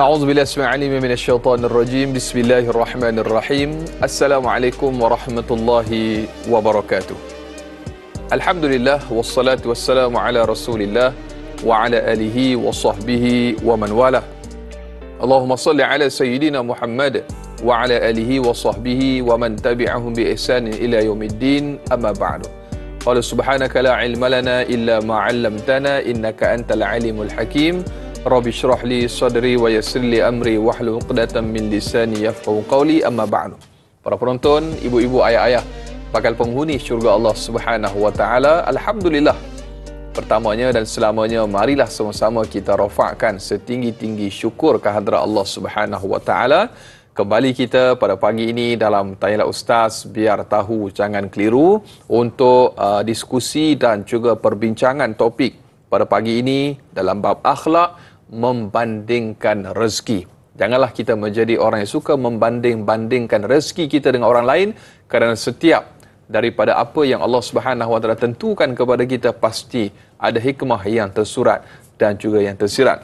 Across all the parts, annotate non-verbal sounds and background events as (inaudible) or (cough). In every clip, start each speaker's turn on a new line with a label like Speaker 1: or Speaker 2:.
Speaker 1: أعوذ بالله اسمع عليم من الشيطان الرجيم بسم الله الرحمن الرحيم السلام عليكم ورحمة الله وبركاته الحمد لله والصلاة والسلام على رسول الله وعلى آله وصحبه ومن والاه اللهم صل على سيدنا محمد وعلى آله وصحبه ومن تبعهم بإحسان إلى يوم الدين أما بعد قال سبحانك لا علم لنا إلا ما علمتنا إنك أنت العليم الحكيم Rabbi syrah li sadri wa yassir li amri wa hlu uqdatan min lisani yafqahu qawli amma ba'nu. Para penonton, ibu-ibu, ayah-ayah, bakal penghuni syurga Allah Subhanahu wa taala, alhamdulillah. Pertamanya dan selamanya marilah sama-sama kita rafakkan setinggi-tinggi syukur kehadrat Allah Subhanahu wa taala. Kembali kita pada pagi ini dalam Tanyalah Ustaz biar tahu jangan keliru untuk uh, diskusi dan juga perbincangan topik pada pagi ini dalam bab akhlak membandingkan rezeki. Janganlah kita menjadi orang yang suka membanding-bandingkan rezeki kita dengan orang lain kerana setiap daripada apa yang Allah Subhanahu Wa tentukan kepada kita pasti ada hikmah yang tersurat dan juga yang tersirat.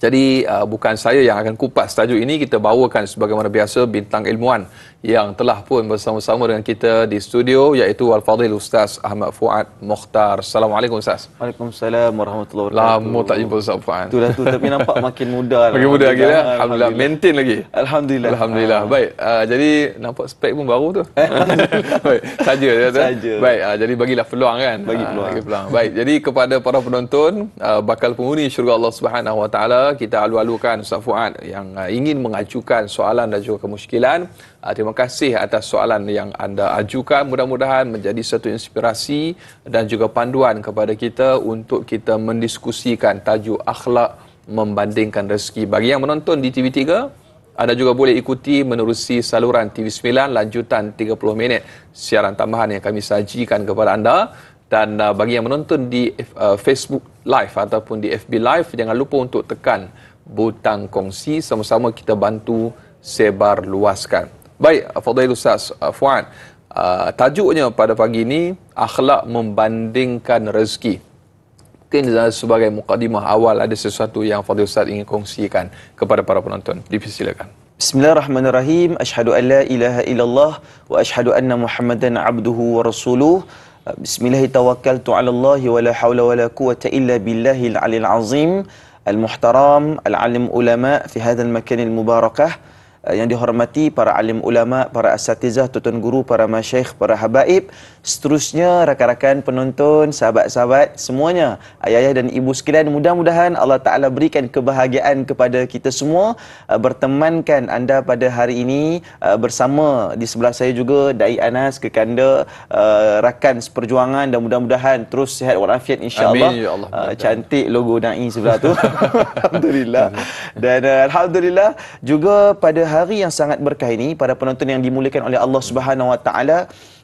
Speaker 1: Jadi uh, bukan saya yang akan kupas tajuk ini kita bawakan sebagaimana biasa bintang ilmuan yang telah pun bersama-sama dengan kita di studio iaitu Al Fadil Ustaz Ahmad Fuad Mukhtar. Assalamualaikum Ustaz. Waalaikumsalam warahmatullahi wabarakatuh. Lama tak jumpa Ustaz Fuad. Tu dah tu tapi nampak
Speaker 2: (laughs) makin muda lah. Makin muda lagi lah. Alhamdulillah
Speaker 1: maintain lagi. Alhamdulillah. Alhamdulillah. Ah. Baik. Uh, jadi nampak spek pun baru tu. Eh? (laughs) Baik. Saja ya tu. Baik. Uh, jadi bagilah peluang kan. Bagi peluang. Uh, bagi peluang. Baik. Jadi kepada para penonton uh, bakal penghuni syurga Allah Subhanahu Wa Taala kita alu-alukan Ustaz Fuad yang uh, ingin mengajukan soalan dan juga kemusykilan Ah, terima kasih atas soalan yang anda ajukan. Mudah-mudahan menjadi satu inspirasi dan juga panduan kepada kita untuk kita mendiskusikan tajuk akhlak membandingkan rezeki. Bagi yang menonton di TV3, anda juga boleh ikuti menerusi saluran TV9 lanjutan 30 minit siaran tambahan yang kami sajikan kepada anda. Dan uh, bagi yang menonton di uh, Facebook Live ataupun di FB Live, jangan lupa untuk tekan butang kongsi. Sama-sama kita bantu sebar luaskan. Baik, Fadhil Ustaz Fuan. Uh, ah, tajuknya pada pagi ini, akhlak membandingkan rezeki. Mungkin sebagai mukadimah awal ada sesuatu yang Fadhil Ustaz ingin kongsikan kepada para penonton.
Speaker 2: Dipersilakan. Bismillahirrahmanirrahim. Ashhadu alla la ilaha illallah wa ashhadu anna muhammadan abduhu wa rasuluh. Bismillahirrahmanirrahim. wa la hawla wa la quwwata illa billahi al-alil azim. Al-Muhtaram, al-alim ulama fi hadha al-makani al-mubarakah. Eh, yang dihormati para alim ulama, para asatizah, tuan guru, para masyaikh, para habaib seterusnya rakan-rakan penonton, sahabat-sahabat semuanya, ayah-ayah dan ibu sekalian mudah-mudahan Allah Ta'ala berikan kebahagiaan kepada kita semua uh, bertemankan anda pada hari ini uh, bersama di sebelah saya juga Dai Anas Kekanda uh, rakan seperjuangan dan mudah-mudahan terus sihat walafiat insyaAllah ya Allah. cantik logo Da'i sebelah tu (laughs) Alhamdulillah dan Alhamdulillah juga pada hari yang sangat berkah ini, para penonton yang dimulakan oleh Allah Subhanahu Wa Ta'ala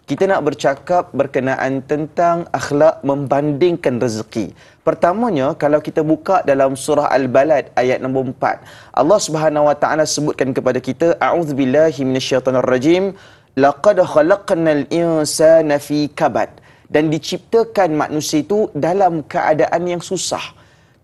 Speaker 2: kita nak bercakap berkenaan tentang akhlak membandingkan rezeki. Pertamanya, kalau kita buka dalam surah Al-Balad ayat nombor 4, Allah Subhanahu sebutkan kepada kita, A'udzubillahi minasyaitonirrajim, laqad khalaqnal insana fi kabad. Dan diciptakan manusia itu dalam keadaan yang susah.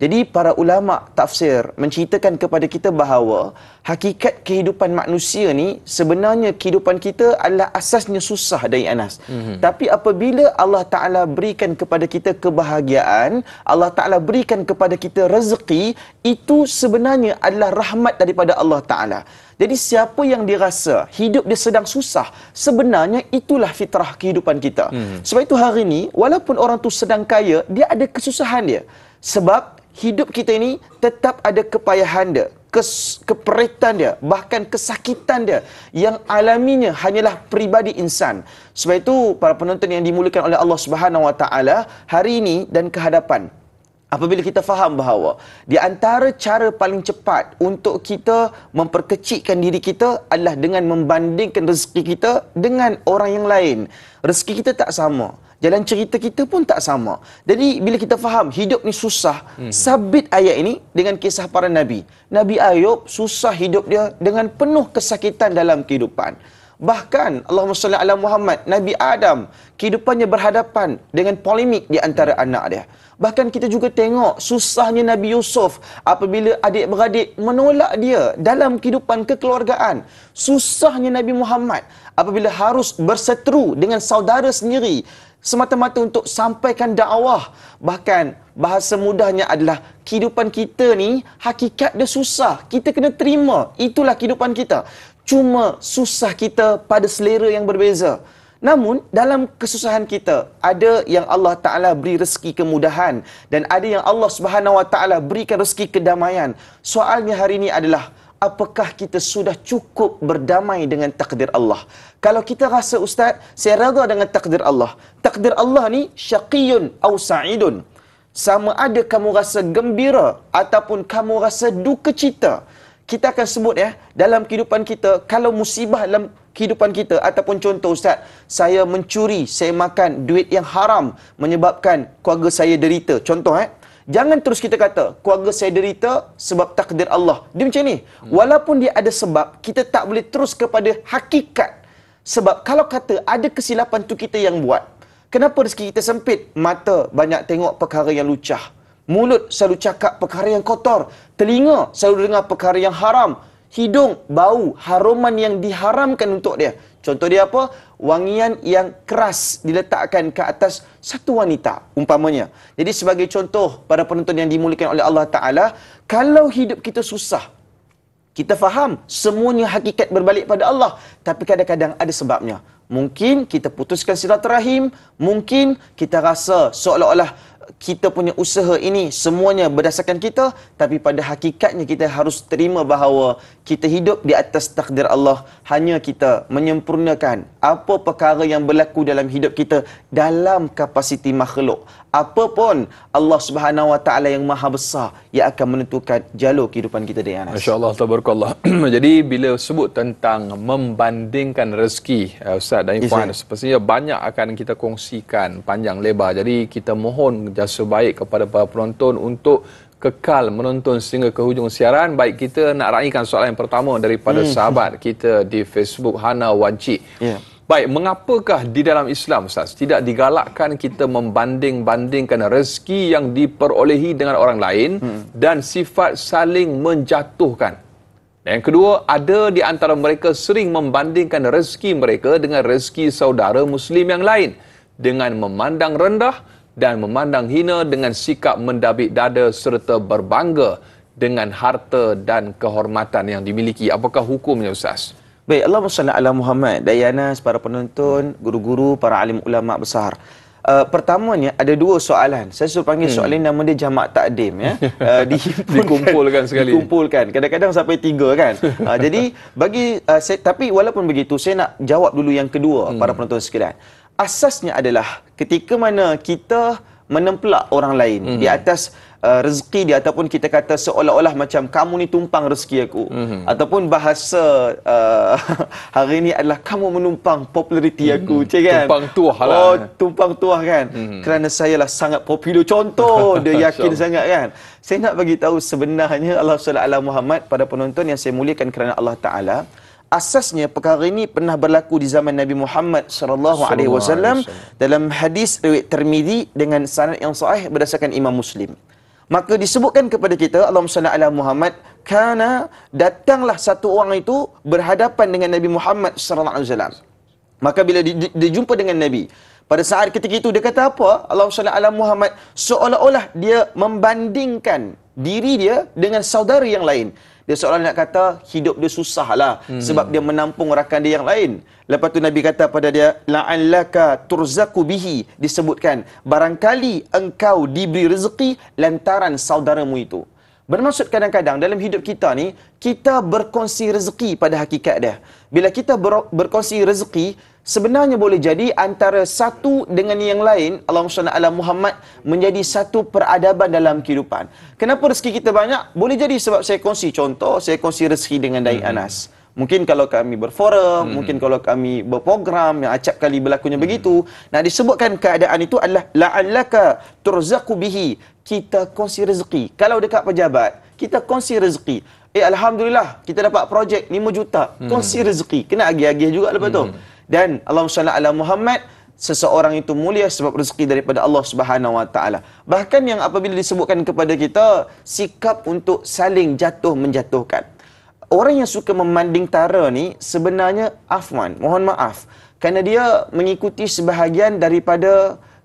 Speaker 2: Jadi para ulama tafsir menceritakan kepada kita bahawa hakikat kehidupan manusia ni sebenarnya kehidupan kita adalah asasnya susah dari Anas. Mm-hmm. Tapi apabila Allah Taala berikan kepada kita kebahagiaan, Allah Taala berikan kepada kita rezeki, itu sebenarnya adalah rahmat daripada Allah Taala. Jadi siapa yang dirasa hidup dia sedang susah, sebenarnya itulah fitrah kehidupan kita. Mm-hmm. Sebab itu hari ini walaupun orang tu sedang kaya, dia ada kesusahan dia. Sebab hidup kita ini tetap ada kepayahan dia, kes, keperitan dia, bahkan kesakitan dia yang alaminya hanyalah pribadi insan. Sebab itu para penonton yang dimulakan oleh Allah Subhanahu Wa Taala hari ini dan kehadapan. Apabila kita faham bahawa di antara cara paling cepat untuk kita memperkecikkan diri kita adalah dengan membandingkan rezeki kita dengan orang yang lain. Rezeki kita tak sama. Jalan cerita kita pun tak sama. Jadi bila kita faham hidup ni susah, hmm. sabit ayat ini dengan kisah para nabi. Nabi Ayub susah hidup dia dengan penuh kesakitan dalam kehidupan. Bahkan Allahumma salli ala Muhammad, Nabi Adam kehidupannya berhadapan dengan polemik di antara hmm. anak dia. Bahkan kita juga tengok susahnya Nabi Yusuf apabila adik-beradik menolak dia dalam kehidupan kekeluargaan. Susahnya Nabi Muhammad apabila harus berseteru dengan saudara sendiri semata-mata untuk sampaikan dakwah. Bahkan bahasa mudahnya adalah kehidupan kita ni hakikat dia susah. Kita kena terima itulah kehidupan kita. Cuma susah kita pada selera yang berbeza. Namun dalam kesusahan kita ada yang Allah Taala beri rezeki kemudahan dan ada yang Allah Subhanahu Wa Taala berikan rezeki kedamaian. Soalnya hari ini adalah apakah kita sudah cukup berdamai dengan takdir Allah. Kalau kita rasa ustaz, saya redha dengan takdir Allah. Takdir Allah ni syaqiyun au sa'idun. Sama ada kamu rasa gembira ataupun kamu rasa duka cita. Kita akan sebut ya, dalam kehidupan kita, kalau musibah dalam kehidupan kita ataupun contoh ustaz, saya mencuri, saya makan duit yang haram menyebabkan keluarga saya derita. Contoh eh. Jangan terus kita kata, keluarga saya derita sebab takdir Allah. Dia macam ni. Walaupun dia ada sebab, kita tak boleh terus kepada hakikat. Sebab kalau kata ada kesilapan tu kita yang buat. Kenapa rezeki kita sempit? Mata banyak tengok perkara yang lucah. Mulut selalu cakap perkara yang kotor. Telinga selalu dengar perkara yang haram. Hidung bau haruman yang diharamkan untuk dia. Contoh dia apa? Wangian yang keras diletakkan ke atas satu wanita, umpamanya. Jadi sebagai contoh para penonton yang dimulakan oleh Allah Ta'ala, kalau hidup kita susah, kita faham semuanya hakikat berbalik pada Allah. Tapi kadang-kadang ada sebabnya. Mungkin kita putuskan silaturahim, mungkin kita rasa seolah-olah kita punya usaha ini semuanya berdasarkan kita tapi pada hakikatnya kita harus terima bahawa kita hidup di atas takdir Allah hanya kita menyempurnakan apa perkara yang berlaku dalam hidup kita dalam kapasiti makhluk apa pun Allah Subhanahu Wa Taala yang Maha Besar yang akan menentukan jalur kehidupan kita dengan Anas. Masya-Allah tabarakallah.
Speaker 1: (clears throat) Jadi bila sebut tentang membandingkan rezeki eh, Ustaz dan Ifan yes, banyak akan kita kongsikan panjang lebar. Jadi kita mohon jasa baik kepada para penonton untuk kekal menonton sehingga ke hujung siaran. Baik kita nak raikan soalan yang pertama daripada hmm. sahabat kita di Facebook Hana Wanci. Ya. Yeah. Baik, mengapakah di dalam Islam Ustaz tidak digalakkan kita membanding-bandingkan rezeki yang diperolehi dengan orang lain hmm. dan sifat saling menjatuhkan? Dan yang kedua, ada di antara mereka sering membandingkan rezeki mereka dengan rezeki saudara muslim yang lain dengan memandang rendah dan memandang hina dengan sikap mendabik dada serta berbangga dengan harta dan kehormatan yang dimiliki.
Speaker 2: Apakah hukumnya Ustaz? Baik, Allah salli ala Muhammad, Dayana, para penonton, guru-guru, para alim ulama besar. Uh, pertamanya ada dua soalan. Saya suruh panggil hmm. soalan nama dia jamak takdim ya. (laughs) Uh, dikumpulkan sekali. Dikumpulkan. Kadang-kadang sampai tiga kan. (laughs) Uh, jadi bagi uh, saya, tapi walaupun begitu saya nak jawab dulu yang kedua hmm. para penonton sekalian. Asasnya adalah ketika mana kita menemplak orang lain hmm. di atas uh, rezeki dia ataupun kita kata seolah-olah macam kamu ni tumpang rezeki aku mm-hmm. ataupun bahasa uh, (laughs) hari ini adalah kamu menumpang populariti mhm. aku mm-hmm. cik kan tumpang tuah lah oh tumpang tuah kan mm-hmm. kerana saya lah sangat popular contoh (laughs) dia yakin sangat kan saya nak bagi tahu sebenarnya Allah SWT Muhammad pada penonton yang saya muliakan kerana Allah Ta'ala Asasnya perkara ini pernah berlaku di zaman Nabi Muhammad sallallahu alaihi wasallam dalam hadis riwayat Tirmizi dengan sanad yang sahih berdasarkan Imam Muslim. Maka disebutkan kepada kita Allahumma salli ala Muhammad kana datanglah satu orang itu berhadapan dengan Nabi Muhammad sallallahu alaihi wasallam. Maka bila dia di, di dengan Nabi pada saat ketika itu dia kata apa? Allahumma salli ala Muhammad seolah-olah dia membandingkan diri dia dengan saudara yang lain dia seolah nak kata hidup dia susah lah hmm. sebab dia menampung rakan dia yang lain. Lepas tu Nabi kata pada dia, al-laka turzaku bihi, disebutkan, barangkali engkau diberi rezeki lantaran saudaramu itu. Bermaksud kadang-kadang dalam hidup kita ni, kita berkongsi rezeki pada hakikat dia. Bila kita ber- berkongsi rezeki, sebenarnya boleh jadi antara satu dengan yang lain Allahumma sallallahu ala Muhammad menjadi satu peradaban dalam kehidupan kenapa rezeki kita banyak boleh jadi sebab saya kongsi contoh saya kongsi rezeki dengan Dai hmm. Anas hmm. mungkin kalau kami berforum hmm. mungkin kalau kami berprogram yang acap kali berlakunya hmm. begitu nak disebutkan keadaan itu adalah la'allaka turzaqu bihi kita kongsi rezeki kalau dekat pejabat kita kongsi rezeki Eh, Alhamdulillah, kita dapat projek 5 juta. Hmm. Kongsi rezeki. Kena agih-agih juga lepas hmm. tu dan Allahumma salli ala Muhammad seseorang itu mulia sebab rezeki daripada Allah Subhanahu wa taala. Bahkan yang apabila disebutkan kepada kita sikap untuk saling jatuh menjatuhkan. Orang yang suka memanding tara ni sebenarnya afwan, mohon maaf. karena dia mengikuti sebahagian daripada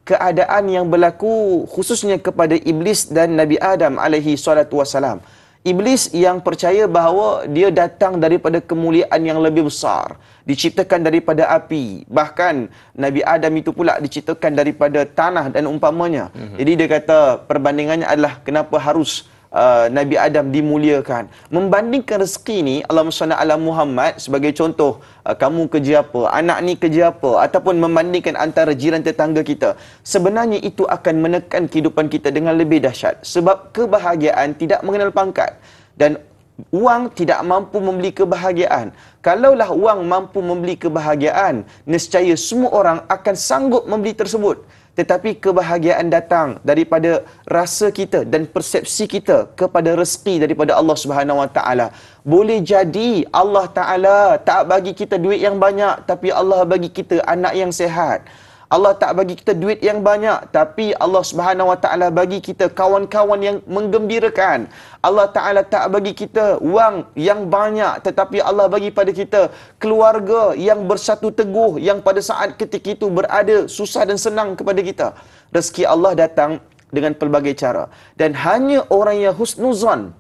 Speaker 2: keadaan yang berlaku khususnya kepada iblis dan Nabi Adam alaihi salatu wasalam. Iblis yang percaya bahawa dia datang daripada kemuliaan yang lebih besar. Diciptakan daripada api. Bahkan Nabi Adam itu pula diciptakan daripada tanah dan umpamanya. Mm -hmm. Jadi dia kata perbandingannya adalah kenapa harus... Uh, Nabi Adam dimuliakan. Membandingkan rezeki ni Allah SWT ala Muhammad sebagai contoh uh, kamu kerja apa, anak ni kerja apa ataupun membandingkan antara jiran tetangga kita. Sebenarnya itu akan menekan kehidupan kita dengan lebih dahsyat sebab kebahagiaan tidak mengenal pangkat dan Uang tidak mampu membeli kebahagiaan. Kalaulah uang mampu membeli kebahagiaan, nescaya semua orang akan sanggup membeli tersebut tetapi kebahagiaan datang daripada rasa kita dan persepsi kita kepada rezeki daripada Allah Subhanahu Wa Taala. Boleh jadi Allah Taala tak bagi kita duit yang banyak tapi Allah bagi kita anak yang sehat. Allah tak bagi kita duit yang banyak tapi Allah Subhanahu Wa Taala bagi kita kawan-kawan yang menggembirakan. Allah Taala tak bagi kita wang yang banyak tetapi Allah bagi pada kita keluarga yang bersatu teguh yang pada saat ketika itu berada susah dan senang kepada kita. Rezeki Allah datang dengan pelbagai cara dan hanya orang yang husnuzan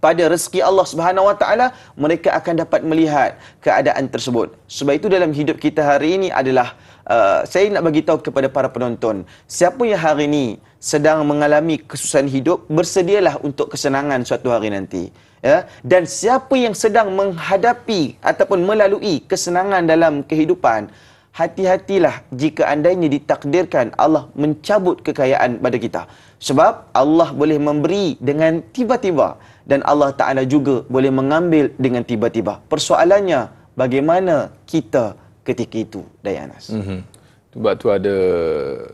Speaker 2: pada rezeki Allah Subhanahu Wa Taala mereka akan dapat melihat keadaan tersebut. Sebab itu dalam hidup kita hari ini adalah Eh, saya nak bagi tahu kepada para penonton, siapa yang hari ini sedang mengalami kesusahan hidup, bersedialah untuk kesenangan suatu hari nanti. Ya, dan siapa yang sedang menghadapi ataupun melalui kesenangan dalam kehidupan, hati-hatilah jika andainya ditakdirkan Allah mencabut kekayaan pada kita. Sebab Allah boleh memberi dengan tiba-tiba dan Allah Ta'ala juga boleh mengambil dengan tiba-tiba. Persoalannya, bagaimana kita ketika itu Dayanas. Anas.
Speaker 1: Mm-hmm. Sebab tu ada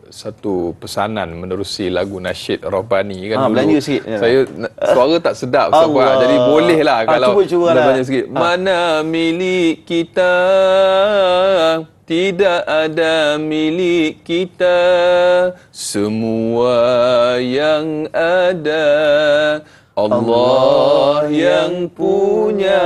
Speaker 1: satu pesanan menerusi lagu Nasyid Rabbani kan ha, dulu. Belanja sikit. Saya suara tak sedap Allah. sebab jadi boleh lah ah, kalau ha, cuba, cuba lah. Ha. Mana milik kita tidak ada milik kita semua yang ada Allah yang punya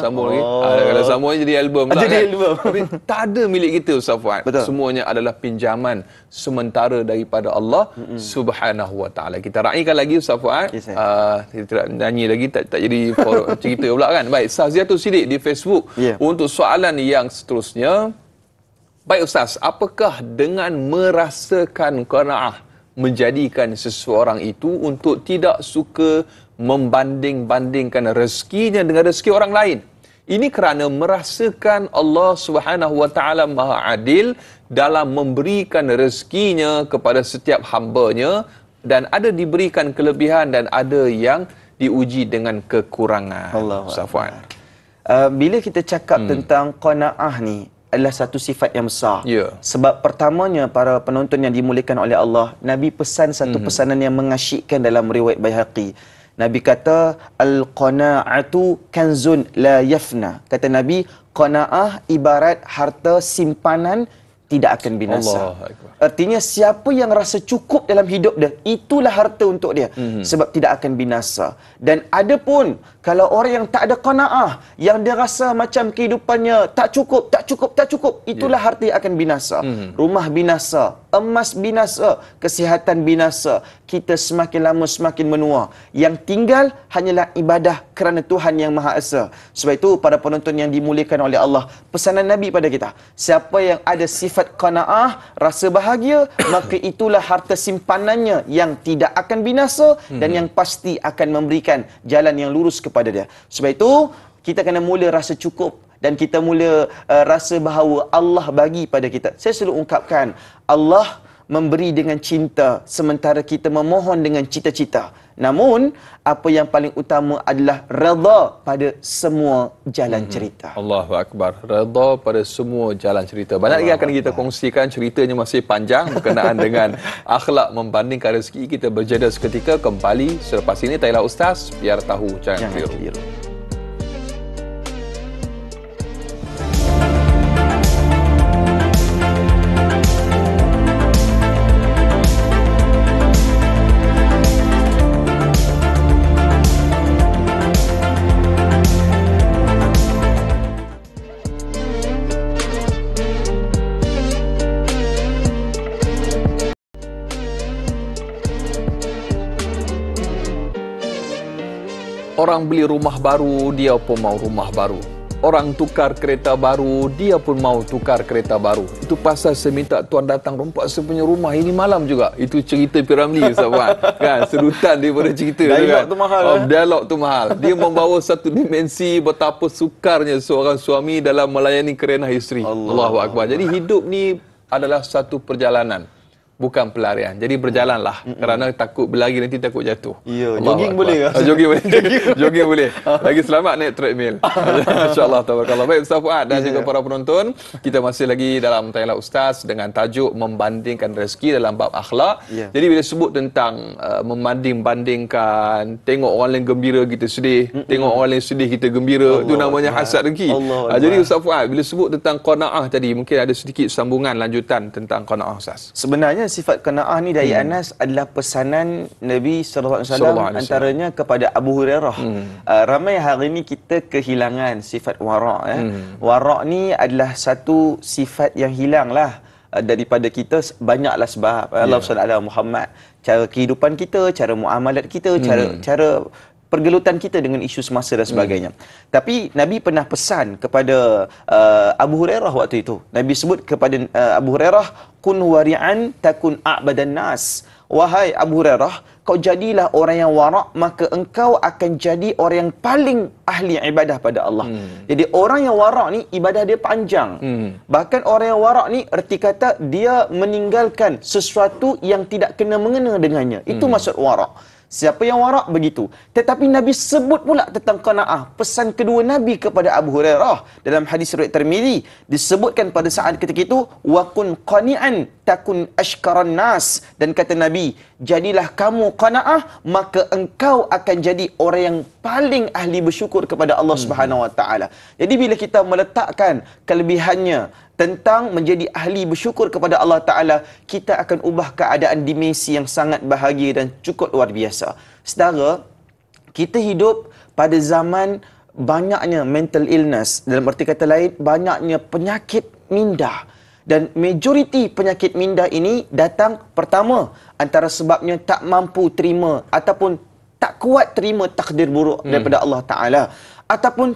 Speaker 1: Sambung ah, Allah. lagi ha, Kalau sambung jadi album ah, Jadi kan? album Tapi tak ada milik kita Ustaz Fuad Betul. Semuanya adalah pinjaman Sementara daripada Allah mm-hmm. Subhanahu wa ta'ala Kita raihkan lagi Ustaz Fuad yes, uh, ah, Kita tak nyanyi lagi Tak, tak jadi (laughs) cerita pula kan Baik Sahziatul Sidik di Facebook yeah. Untuk soalan yang seterusnya Baik Ustaz Apakah dengan merasakan kona'ah menjadikan seseorang itu untuk tidak suka membanding-bandingkan rezekinya dengan rezeki orang lain. Ini kerana merasakan Allah Subhanahu Wa Taala Maha Adil dalam memberikan rezekinya kepada setiap hambanya dan ada
Speaker 2: diberikan kelebihan dan ada yang diuji dengan kekurangan. Allah Safwan. Uh, bila kita cakap hmm. tentang qanaah ni, adalah satu sifat yang besar. Yeah. Sebab pertamanya para penonton yang dimuliakan oleh Allah, Nabi pesan satu mm-hmm. pesanan yang mengasyikkan dalam riwayat Baihaqi. Nabi kata al-qanaatu kanzun la yafna. Kata Nabi, qanaah ibarat harta simpanan tidak akan binasa. Artinya siapa yang rasa cukup dalam hidup dia, itulah harta untuk dia mm-hmm. sebab tidak akan binasa. Dan adapun kalau orang yang tak ada kona'ah, yang dia rasa macam kehidupannya tak cukup, tak cukup, tak cukup, itulah yeah. harta akan binasa. Mm -hmm. Rumah binasa, emas binasa, kesihatan binasa. Kita semakin lama semakin menua. Yang tinggal hanyalah ibadah kerana Tuhan yang Maha Esa. Sebab itu, para penonton yang dimuliakan oleh Allah, pesanan Nabi pada kita. Siapa yang ada sifat kona'ah, rasa bahagia, (coughs) maka itulah harta simpanannya yang tidak akan binasa mm -hmm. dan yang pasti akan memberikan jalan yang lurus kepada kepada dia. Sebab itu, kita kena mula rasa cukup dan kita mula uh, rasa bahawa Allah bagi pada kita. Saya selalu ungkapkan, Allah memberi dengan cinta sementara kita memohon dengan cita-cita. Namun, apa yang paling utama adalah redha pada semua jalan mhm. cerita.
Speaker 1: Mm-hmm. Allahu Akbar. Redha pada semua jalan cerita. Banyak Allah lagi akan kita kongsikan ceritanya masih panjang berkenaan dengan (laughs) akhlak membandingkan rezeki. Kita berjeda seketika kembali selepas ini. Tayalah Ustaz, biar tahu jangan, jangan keliru. keliru. orang beli rumah baru, dia pun mau rumah baru. Orang tukar kereta baru, dia pun mau tukar kereta baru. Itu pasal saya minta tuan datang rompak saya punya rumah ini malam juga. Itu cerita Piramli, Ustaz Fahad. (laughs) Kan, serutan daripada cerita. Dialog kan? tu mahal. Oh, eh? Dialog tu mahal. Dia membawa satu dimensi betapa sukarnya seorang suami dalam melayani kerenah isteri. Allah. Allahuakbar. Jadi hidup ni adalah satu perjalanan bukan pelarian. Jadi berjalanlah mm-hmm. kerana takut berlari nanti takut jatuh. Ya, oh, jogging boleh ke? (laughs) jogging boleh. jogging boleh. (laughs) Lagi selamat naik treadmill. (laughs) Insya-Allah tabarakallah. Baik Ustaz Fuad dan yeah, juga para penonton, kita masih lagi dalam tanya ustaz dengan tajuk membandingkan rezeki dalam bab akhlak. Yeah. Jadi bila sebut tentang uh, membanding-bandingkan, tengok orang lain gembira kita sedih, mm-hmm. tengok orang lain sedih kita gembira, Allah itu namanya Allah. hasad rezeki. Uh, jadi Ustaz Fuad, bila sebut tentang qanaah tadi, mungkin ada sedikit sambungan
Speaker 2: lanjutan tentang qanaah Ustaz. Sebenarnya sifat kena'ah ni dari hmm. Anas adalah pesanan Nabi SAW antaranya kepada Abu Hurairah. Hmm. Uh, ramai hari ni kita kehilangan sifat wara' ya. Eh. Hmm. Wara' ni adalah satu sifat yang hilang lah uh, ah, daripada kita banyaklah sebab yeah. Allah ya. SWT Muhammad cara kehidupan kita, cara muamalat kita, hmm. cara cara pergelutan kita dengan isu semasa dan sebagainya. Hmm. Tapi Nabi pernah pesan kepada uh, Abu Hurairah waktu itu. Nabi sebut kepada uh, Abu Hurairah, "Kun wari'an takun a'badan nas." Wahai Abu Hurairah, kau jadilah orang yang warak maka engkau akan jadi orang yang paling ahli ibadah pada Allah. Hmm. Jadi orang yang warak ni ibadah dia panjang. Hmm. Bahkan orang yang warak ni erti kata dia meninggalkan sesuatu yang tidak kena mengena dengannya. Itu hmm. maksud warak. Siapa yang warak begitu? Tetapi Nabi sebut pula tentang kena'ah. Pesan kedua Nabi kepada Abu Hurairah dalam hadis riwayat Tirmizi disebutkan pada saat ketika itu wa kun qani'an takun ashkaran nas dan kata Nabi jadilah kamu qana'ah maka engkau akan jadi orang yang paling ahli bersyukur kepada Allah hmm. Subhanahu Wa Taala. Jadi bila kita meletakkan kelebihannya tentang menjadi ahli bersyukur kepada Allah Ta'ala, kita akan ubah keadaan dimensi yang sangat bahagia dan cukup luar biasa. Sedara, kita hidup pada zaman banyaknya mental illness. Dalam arti kata lain, banyaknya penyakit minda. Dan majoriti penyakit minda ini datang pertama antara sebabnya tak mampu terima ataupun tak kuat terima takdir buruk hmm. daripada Allah Ta'ala. Ataupun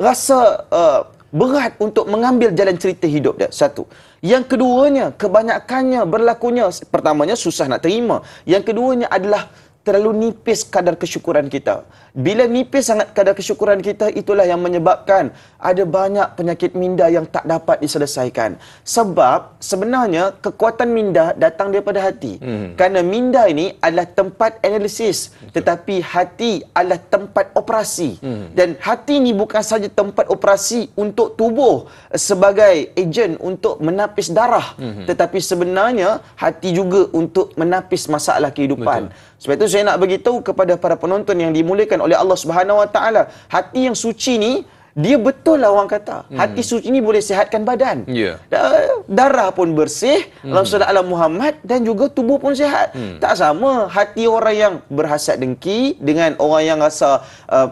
Speaker 2: rasa uh, berat untuk mengambil jalan cerita hidup dia satu yang keduanya kebanyakannya berlakunya pertamanya susah nak terima yang keduanya adalah terlalu nipis kadar kesyukuran kita. Bila nipis sangat kadar kesyukuran kita, itulah yang menyebabkan ada banyak penyakit minda yang tak dapat diselesaikan. Sebab sebenarnya kekuatan minda datang daripada hati. Hmm. Kerana minda ini adalah tempat analisis. Betul. Tetapi hati adalah tempat operasi. Hmm. Dan hati ini bukan saja tempat operasi untuk tubuh sebagai ejen untuk menapis darah. Hmm. Tetapi sebenarnya hati juga untuk menapis masalah kehidupan. Betul. Sebab itu saya nak beritahu kepada para penonton yang dimuliakan oleh Allah Subhanahu Wa Taala, hati yang suci ni dia betul lah orang kata. Hmm. Hati suci ni boleh sihatkan badan. Yeah. Ya. Darah pun bersih. Hmm. Rasulullah Allah Muhammad dan juga tubuh pun sihat. Hmm. Tak sama hati orang yang berhasad dengki dengan orang yang rasa uh,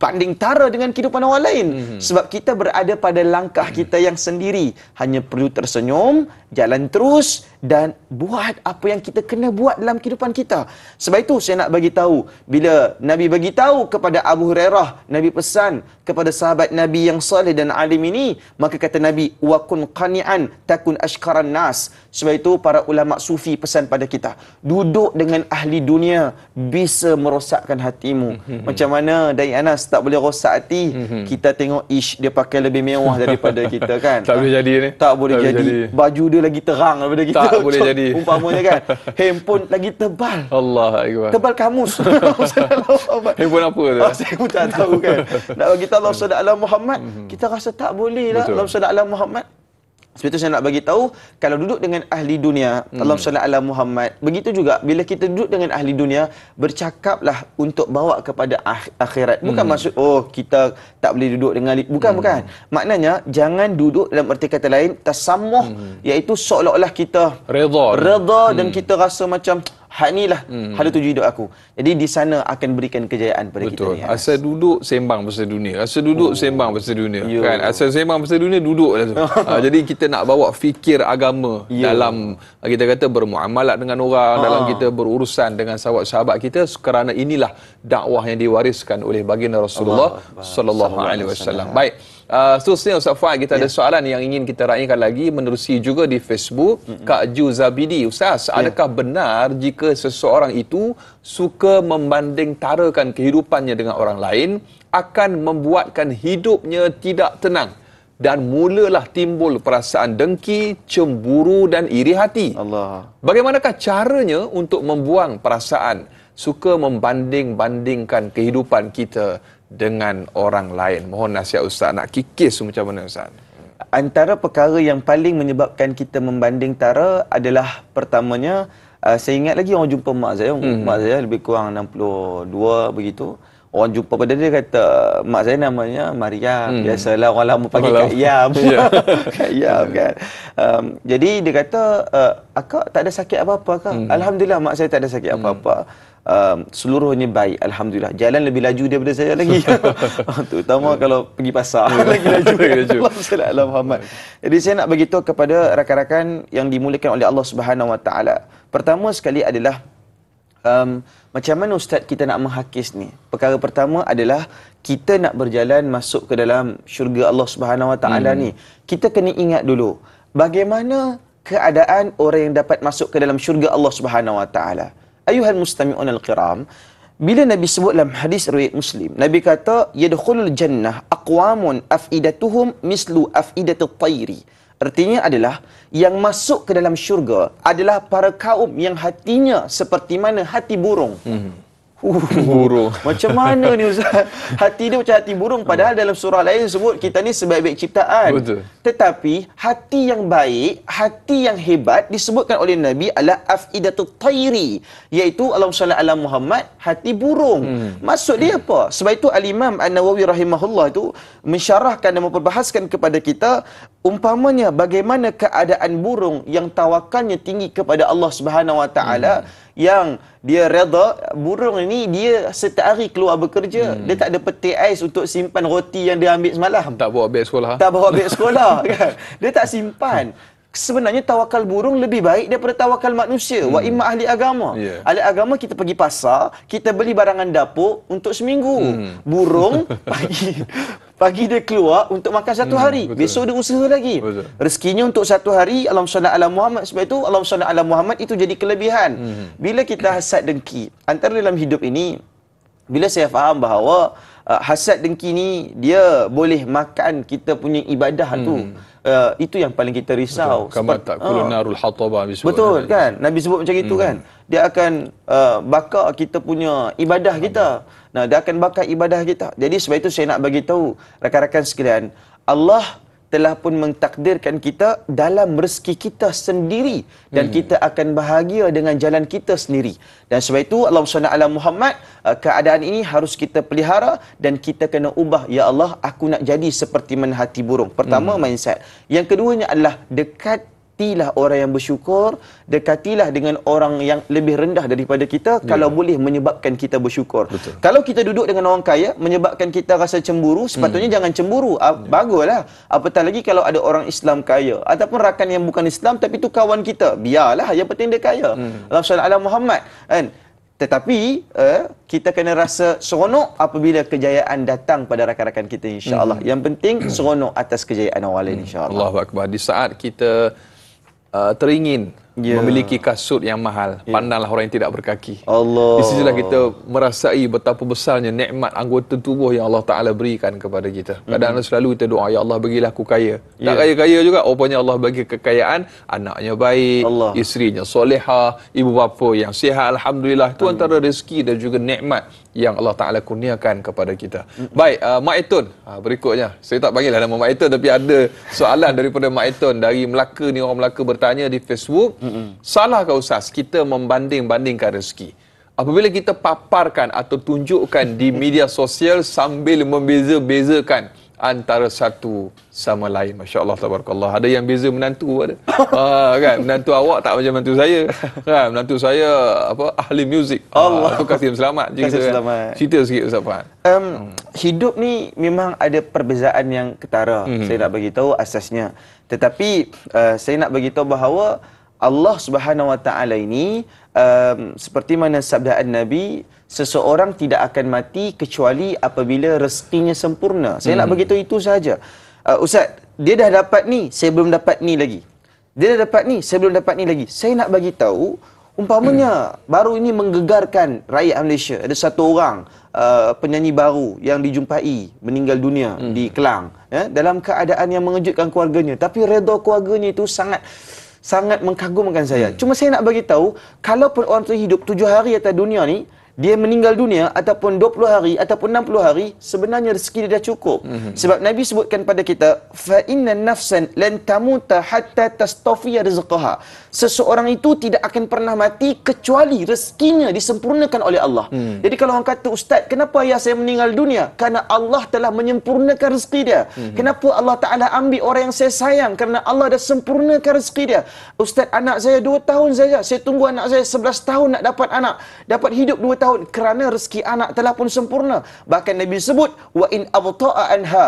Speaker 2: banding tara dengan kehidupan orang lain. Hmm. Sebab kita berada pada langkah hmm. kita yang sendiri. Hanya perlu tersenyum, jalan terus dan buat apa yang kita kena buat dalam kehidupan kita. Sebab itu saya nak bagi tahu bila Nabi bagi tahu kepada Abu Hurairah, Nabi pesan kepada sahabat sahabat Nabi yang saleh dan alim ini, maka kata Nabi, wa kun qani'an takun ashkaran nas. Sebab itu para ulama sufi pesan pada kita, duduk dengan ahli dunia bisa merosakkan hatimu. Mhm. Macam mana Dai Anas tak boleh rosak hati? Mhm. Kita tengok ish dia pakai lebih mewah (laughs) daripada kita kan. tak boleh jadi ni. Tak boleh jadi. Baju dia lagi terang daripada kita. Tak boleh jadi. (laughs) Umpamanya kan. (laughs) Handphone lagi tebal. Allah Tebal kamus. Handphone apa tu? saya pun tak tahu kan. Nak bagi tahu Allah SWT Alam Muhammad mm-hmm. kita rasa tak boleh lah Allah Sallallahu Alam Muhammad sebab itu saya nak bagi tahu kalau duduk dengan ahli dunia mm. Allah Sallallahu Alam Muhammad begitu juga bila kita duduk dengan ahli dunia bercakaplah untuk bawa kepada akhirat bukan mm. maksud oh kita tak boleh duduk dengan ahli. bukan mm. bukan maknanya jangan duduk dalam erti kata lain tasamuh mm. iaitu seolah-olah kita redha redha mm. dan mhm. kita rasa macam Hak lah hmm. hala tuju hidup aku. Jadi di sana akan berikan kejayaan pada Betul.
Speaker 1: kita ni. Betul. Ya. Asal duduk sembang pasal dunia. Asal duduk oh. sembang pasal dunia. Yo. Ya. Kan? Asal sembang pasal dunia duduk. Lah tu. ha, (laughs) jadi kita nak bawa fikir agama Yo. Ya. dalam ah, kita kata bermuamalat dengan orang, ha. dalam kita berurusan dengan sahabat-sahabat kita kerana inilah dakwah yang diwariskan oleh baginda Rasulullah sallallahu alaihi wasallam. Baik. Uh, seterusnya Ustaz Fuad kita yeah. ada ya. soalan yang ingin kita raihkan lagi menerusi juga di Facebook mm-hmm. Kak Ju Zabidi Ustaz yeah. adakah benar jika seseorang itu suka membanding tarakan kehidupannya dengan orang lain akan membuatkan hidupnya tidak tenang dan mulalah timbul perasaan dengki, cemburu dan iri hati. Allah. Bagaimanakah caranya untuk membuang perasaan suka membanding-bandingkan kehidupan kita dengan orang lain? Mohon nasihat Ustaz nak kikis macam mana Ustaz?
Speaker 2: Antara perkara yang paling menyebabkan kita membanding tara adalah pertamanya, uh, saya ingat lagi orang jumpa mak saya, hmm, hmm. mak saya lebih kurang 62 begitu. Orang jumpa pada dia kata, mak saya namanya Maria. Hmm. Biasalah orang lama panggil Kak Iyam. (laughs) Ya. (laughs) Kak Iyam kan. Um, jadi dia kata, uh, akak tak ada sakit apa-apa kak? Hmm. Alhamdulillah mak saya tak ada sakit hmm. apa-apa. Hmm um, seluruhnya baik alhamdulillah jalan lebih laju daripada saya lagi (laughs) (laughs) terutama kalau pergi pasar lagi laju Allah (laughs) Muhammad jadi saya nak beritahu kepada rakan-rakan yang dimulakan oleh Allah Subhanahu Wa Taala pertama sekali adalah um, macam mana ustaz kita nak menghakis ni perkara pertama adalah kita nak berjalan masuk ke dalam syurga Allah Subhanahu Wa Taala hmm. ni kita kena ingat dulu bagaimana keadaan orang yang dapat masuk ke dalam syurga Allah Subhanahu Wa Taala. Ayuhal mustami'un al-qiram, bila Nabi sebut dalam hadis riwayat Muslim, Nabi kata, Yadkhulul jannah aqwamun af'idatuhum mislu af'idatul tayri. Artinya adalah, yang masuk ke dalam syurga adalah para kaum yang hatinya seperti mana hati burung. Hmm burung. (laughs) Macam mana ni Ustaz? Hati dia macam hati burung. Padahal hmm. dalam surah lain sebut kita ni sebaik-baik ciptaan. Betul. Tetapi hati yang baik, hati yang hebat disebutkan oleh Nabi adalah afidatul tayri. Iaitu Allah SWT ala Muhammad, hati burung. Hmm. Maksud dia apa? Sebab itu Al-Imam An-Nawawi rahimahullah itu mensyarahkan dan memperbahaskan kepada kita umpamanya bagaimana keadaan burung yang tawakannya tinggi kepada Allah Subhanahu Wa Taala hmm yang dia redha burung ini dia setiap hari keluar bekerja hmm. dia tak ada peti ais untuk simpan roti yang dia ambil semalam tak bawa beg sekolah tak bawa beg sekolah (laughs) kan dia tak simpan sebenarnya tawakal burung lebih baik daripada tawakal manusia hmm. wa imma ahli agama yeah. ahli agama kita pergi pasar kita beli barangan dapur untuk seminggu hmm. burung (laughs) pagi pagi dia keluar untuk makan satu hmm, hari betul. besok dia usaha lagi betul. rezekinya untuk satu hari Allah salla ala Muhammad sebab itu Allah salla ala Muhammad itu jadi kelebihan hmm. bila kita hasad dengki antara dalam hidup ini bila saya faham bahawa uh, hasad dengki ni dia boleh makan kita punya ibadah hmm. tu Uh, itu yang paling kita risau. Betul. Sebab, uh, betul kan. kan? Nabi sebut macam hmm. itu kan? Dia akan uh, bakar kita punya ibadah Amin. kita. Nah, dia akan bakar ibadah kita. Jadi sebab itu saya nak bagi tahu rakan-rakan sekalian, Allah telah pun mentakdirkan kita dalam rezeki kita sendiri dan hmm. kita akan bahagia dengan jalan kita sendiri. Dan sebab itu Allah Subhanahu ala Muhammad uh, keadaan ini harus kita pelihara dan kita kena ubah ya Allah aku nak jadi seperti menhati burung. Pertama hmm. mindset. Yang keduanya adalah dekat dekatilah orang yang bersyukur, dekatilah dengan orang yang lebih rendah daripada kita yeah. kalau boleh menyebabkan kita bersyukur. Betul. Kalau kita duduk dengan orang kaya menyebabkan kita rasa cemburu, sepatutnya hmm. jangan cemburu. Yeah. Ya. Baguslah. Apatah lagi kalau ada orang Islam kaya ataupun rakan yang bukan Islam tapi tu kawan kita. Biarlah, yang penting dia kaya. Hmm. Rasulullah Allah Muhammad kan. Tetapi eh, kita kena rasa seronok apabila kejayaan datang pada rakan-rakan kita insya-Allah. Hmm. Yang penting seronok atas kejayaan orang lain insya-Allah.
Speaker 1: Allahu Di saat kita Uh, teringin yeah. memiliki kasut yang mahal. Yeah. Pandanglah orang yang tidak berkaki. Allah. Di sisilah kita merasai betapa besarnya nikmat anggota tubuh yang Allah Taala berikan kepada kita. Hmm. Kadang-kadang mm-hmm. selalu kita doa, ya Allah bagilah aku kaya. Yeah. Tak ya. kaya-kaya juga, rupanya Allah bagi kekayaan, anaknya baik, Allah. isterinya soleha, ibu bapa yang sihat alhamdulillah. Itu Amin. antara rezeki dan juga nikmat yang Allah Taala kurniakan kepada kita. Mm-hmm. Baik, uh, Mak Etun, uh, berikutnya. Saya tak panggil nama Mak Etun tapi ada soalan daripada Mak Etun dari Melaka ni orang Melaka bertanya di Facebook. Mm-hmm. Salah ke Ustaz kita membanding-bandingkan rezeki? Apabila kita paparkan atau tunjukkan di media sosial sambil membeza-bezakan antara satu sama lain. Masya Allah, tabarakallah. Ada yang beza menantu ada. (laughs) Ah, kan? Menantu awak tak macam menantu saya. Kan? Menantu saya apa ahli muzik. Ah, Allah. Ah, kasih selamat. Kasih kan? selamat. Kan? Cerita sikit
Speaker 2: Ustaz Fahad. Um, hidup ni memang ada perbezaan yang ketara. Mm-hmm. Saya nak bagi tahu asasnya. Tetapi uh, saya nak bagi tahu bahawa Allah Subhanahu Wa Taala ini um, seperti mana sabdaan Nabi seseorang tidak akan mati kecuali apabila rezekinya sempurna. Saya hmm. nak begitu itu saja. Uh, Ustaz, dia dah dapat ni, saya belum dapat ni lagi. Dia dah dapat ni, saya belum dapat ni lagi. Saya nak bagi tahu umpamanya hmm. baru ini menggegarkan rakyat Malaysia. Ada satu orang uh, penyanyi baru yang dijumpai meninggal dunia hmm. di Kelang ya, dalam keadaan yang mengejutkan keluarganya tapi redha keluarganya itu sangat sangat mengkagumkan saya. Hmm. Cuma saya nak bagi tahu, kalaupun orang tu hidup tujuh hari atas dunia ni, dia meninggal dunia ataupun 20 hari ataupun 60 hari sebenarnya rezeki dia dah cukup mm-hmm. sebab nabi sebutkan pada kita fa inna nafsan lan tamuta hatta tastafi rizqaha seseorang itu tidak akan pernah mati kecuali rezekinya disempurnakan oleh Allah mm. jadi kalau orang kata ustaz kenapa ayah saya meninggal dunia kerana Allah telah menyempurnakan rezeki dia mm-hmm. kenapa Allah taala ambil orang yang saya sayang kerana Allah dah sempurnakan rezeki dia ustaz anak saya 2 tahun saja saya tunggu anak saya 11 tahun nak dapat anak dapat hidup 2 tahun tahun kerana rezeki anak telah pun sempurna. Bahkan Nabi sebut wa in abta'a anha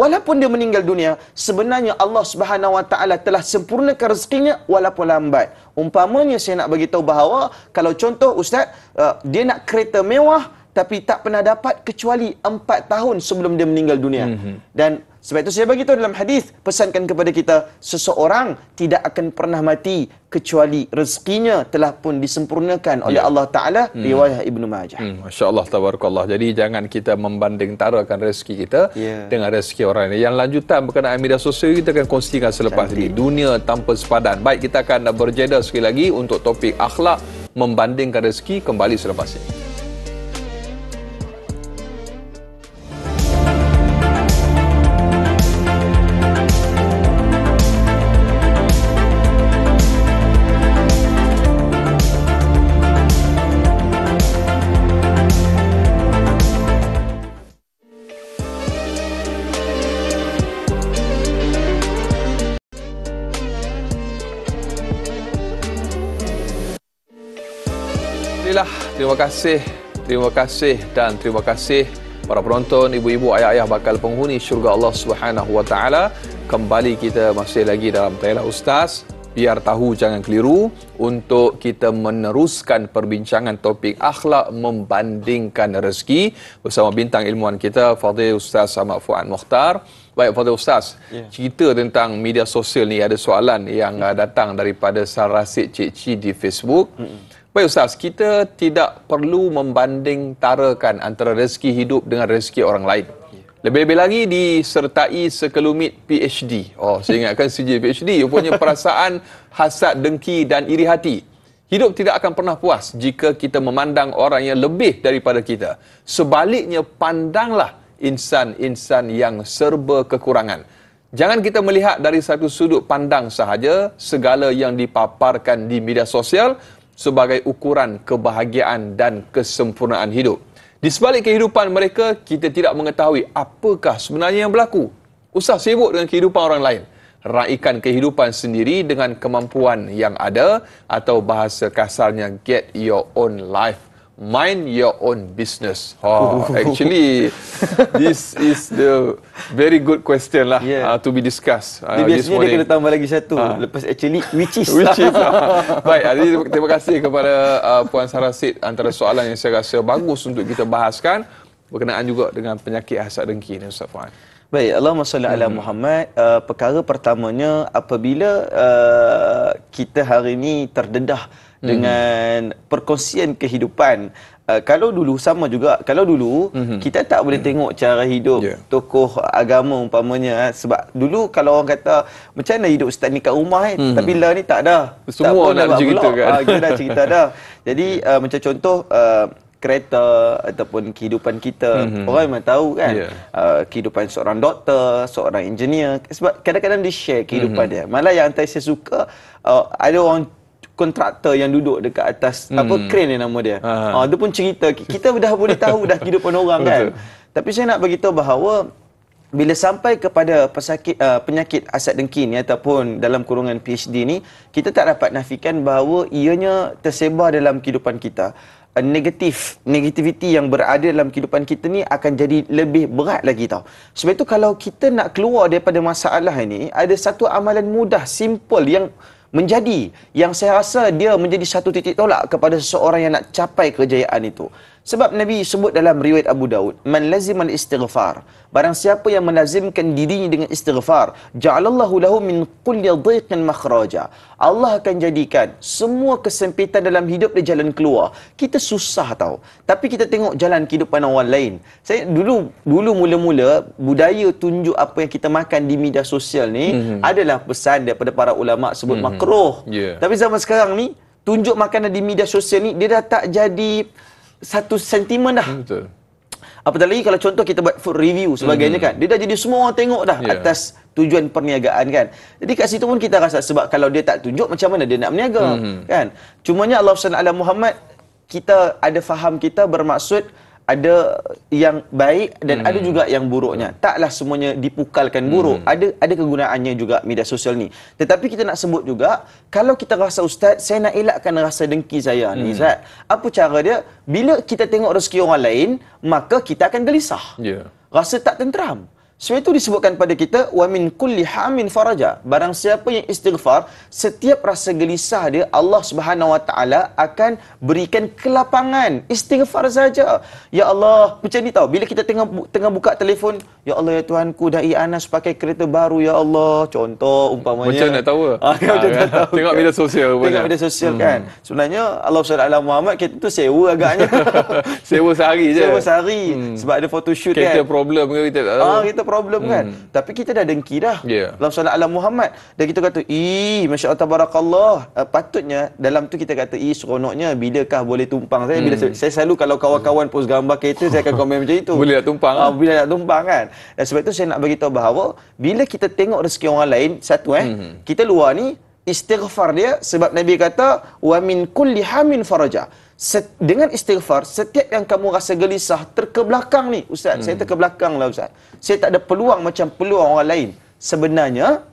Speaker 2: walaupun dia meninggal dunia sebenarnya Allah Subhanahu wa taala telah sempurnakan rezekinya walaupun lambat. Umpamanya saya nak bagi tahu bahawa kalau contoh ustaz uh, dia nak kereta mewah tapi tak pernah dapat kecuali 4 tahun sebelum dia meninggal dunia. Mm-hmm. Dan sebab itu saya bagi tahu dalam hadis pesankan kepada kita seseorang tidak akan pernah mati kecuali rezekinya telah pun disempurnakan oleh ya. Allah Taala hmm. riwayat Ibnu Majah.
Speaker 1: Hmm. Masya-Allah tabarakallah. Jadi jangan kita membanding tarakan rezeki kita yeah. dengan rezeki orang lain. Yang lanjutan berkenaan media sosial kita akan kongsikan selepas Cantik. ini. Dunia tanpa sepadan. Baik kita akan berjeda sekali lagi untuk topik akhlak membandingkan rezeki kembali selepas ini. terima kasih. Terima kasih dan terima kasih para penonton, ibu-ibu, ayah-ayah bakal penghuni syurga Allah Subhanahu Wa Taala. Kembali kita masih lagi dalam tayla ustaz. Biar tahu jangan keliru untuk kita meneruskan perbincangan topik akhlak membandingkan rezeki bersama bintang ilmuan kita Fadil Ustaz Ahmad Fuad Mukhtar. Baik Fadil Ustaz, yeah. cerita tentang media sosial ni ada soalan yang yeah. Uh, datang daripada Sarasik Cik Ci di Facebook. Mm-hmm. Baik Ustaz, kita tidak perlu membanding tarakan antara rezeki hidup dengan rezeki orang lain. Lebih-lebih lagi disertai sekelumit PhD. Oh, saya ingatkan CJ PhD. punya perasaan hasad, dengki dan iri hati. Hidup tidak akan pernah puas jika kita memandang orang yang lebih daripada kita. Sebaliknya, pandanglah insan-insan yang serba kekurangan. Jangan kita melihat dari satu sudut pandang sahaja segala yang dipaparkan di media sosial sebagai ukuran kebahagiaan dan kesempurnaan hidup. Di sebalik kehidupan mereka, kita tidak mengetahui apakah sebenarnya yang berlaku. Usah sibuk dengan kehidupan orang lain. Raikan kehidupan sendiri dengan kemampuan yang ada atau bahasa kasarnya get your own life mind your own business. Ha, oh, actually, this is the very good question lah yeah. uh, to be discussed. Uh, biasanya dia kena
Speaker 2: tambah lagi satu. Uh. Lepas actually, which
Speaker 1: is. (laughs) Lah. which is lah. Baik, jadi terima kasih kepada uh, Puan Sarah Sid antara soalan yang saya rasa bagus untuk kita bahaskan berkenaan juga dengan penyakit hasad dengki ni Ustaz Puan.
Speaker 2: Baik, Allahumma salli ala hmm. Muhammad. Uh, perkara pertamanya, apabila uh, kita hari ini terdedah mm-hmm. dengan perkongsian kehidupan. Uh, kalau dulu sama juga, kalau dulu mm-hmm. kita tak boleh mm-hmm. tengok cara hidup yeah. tokoh agama umpamanya eh. sebab dulu kalau orang kata macam mana hidup ustaz ni kat rumah eh, mm-hmm. tapi lah ni tak ada. Semua tak nak cerita kan. Ha, ah, kita dah cerita dah. (laughs) Jadi uh, macam contoh uh, kereta ataupun kehidupan kita mm-hmm. orang memang tahu kan yeah. uh, kehidupan seorang doktor seorang engineer sebab kadang-kadang dia share kehidupan mm-hmm. dia malah yang antara saya suka uh, ada orang kontraktor yang duduk dekat atas hmm. apa crane yang nama dia. Ah, uh, pun cerita kita dah boleh tahu dah hidup orang kan. Tapi saya nak bagi tahu bahawa bila sampai kepada pesakit, uh, penyakit aset dengki ni ataupun dalam kurungan PhD ni, kita tak dapat nafikan bahawa ianya tersebar dalam kehidupan kita. Ah, negatif, negativiti yang berada dalam kehidupan kita ni akan jadi lebih berat lagi tau. Sebab itu kalau kita nak keluar daripada masalah ini, ada satu amalan mudah, simple yang menjadi yang saya rasa dia menjadi satu titik tolak kepada seseorang yang nak capai kejayaan itu. Sebab Nabi sebut dalam riwayat Abu Daud, man lazim istighfar Barang siapa yang melazimkan dirinya dengan istighfar, ja'alallahu lahu min kulli dhiqin makhraja. Allah akan jadikan semua kesempitan dalam hidup dia jalan keluar. Kita susah tahu. Tapi kita tengok jalan kehidupan orang lain. Saya dulu dulu mula-mula budaya tunjuk apa yang kita makan di media sosial ni mm-hmm. adalah pesan daripada para ulama sebut mm-hmm. makruh. Yeah. Tapi zaman sekarang ni tunjuk makanan di media sosial ni dia dah tak jadi satu sentimen dah. Hmm, betul. Apatah lagi kalau contoh kita buat food review sebagainya hmm. kan. Dia dah jadi semua orang tengok dah yeah. atas tujuan perniagaan kan. Jadi kat situ pun kita rasa sebab kalau dia tak tunjuk macam mana dia nak berniaga hmm. kan. Cumanya Allah SWT Muhammad kita ada faham kita bermaksud ada yang baik dan hmm. ada juga yang buruknya. Taklah semuanya dipukalkan buruk. Hmm. Ada ada kegunaannya juga media sosial ni. Tetapi kita nak sebut juga kalau kita rasa ustaz, saya nak elakkan rasa dengki saya hmm. ni ustaz. Apa cara dia? Bila kita tengok rezeki orang lain, maka kita akan gelisah. Yeah. Rasa tak tenteram. Sebab itu disebutkan pada kita wa min kulli hamin faraja. Barang siapa yang istighfar, setiap rasa gelisah dia Allah Subhanahu wa taala akan berikan kelapangan. Istighfar saja. Ya Allah, macam ni tahu bila kita tengah tengah buka telefon, ya Allah ya Tuhanku dai Anas pakai kereta baru ya Allah. Contoh umpamanya. Macam nak tahu. (laughs) Ah, ah kan, macam nak tahu. Tengok kan? media sosial Tengok media sosial hmm. kan. Sebenarnya Allah Subhanahu wa Muhammad kita tu sewa agaknya. (laughs) sewa sehari je. Sewa sehari hmm. sebab ada photoshoot kan. Kita problem ke kita tak tahu. Ah, kita problem kan? hmm. kan tapi kita dah dengki dah yeah. dalam solat ala Muhammad dan kita kata ih masya-Allah tabarakallah uh, patutnya dalam tu kita kata ih seronoknya bilakah boleh tumpang saya hmm. bila saya selalu kalau kawan-kawan post gambar kereta saya akan komen macam itu (laughs) boleh nak lah tumpang uh, bila nak tumpang kan dan eh, sebab tu saya nak bagi tahu bahawa bila kita tengok rezeki orang lain satu eh hmm. kita luar ni istighfar dia sebab Nabi kata wa min kulli hamin faraja. Set, dengan istighfar setiap yang kamu rasa gelisah terkebelakang ni ustaz hmm. saya terkebelakang lah ustaz saya tak ada peluang macam peluang orang lain sebenarnya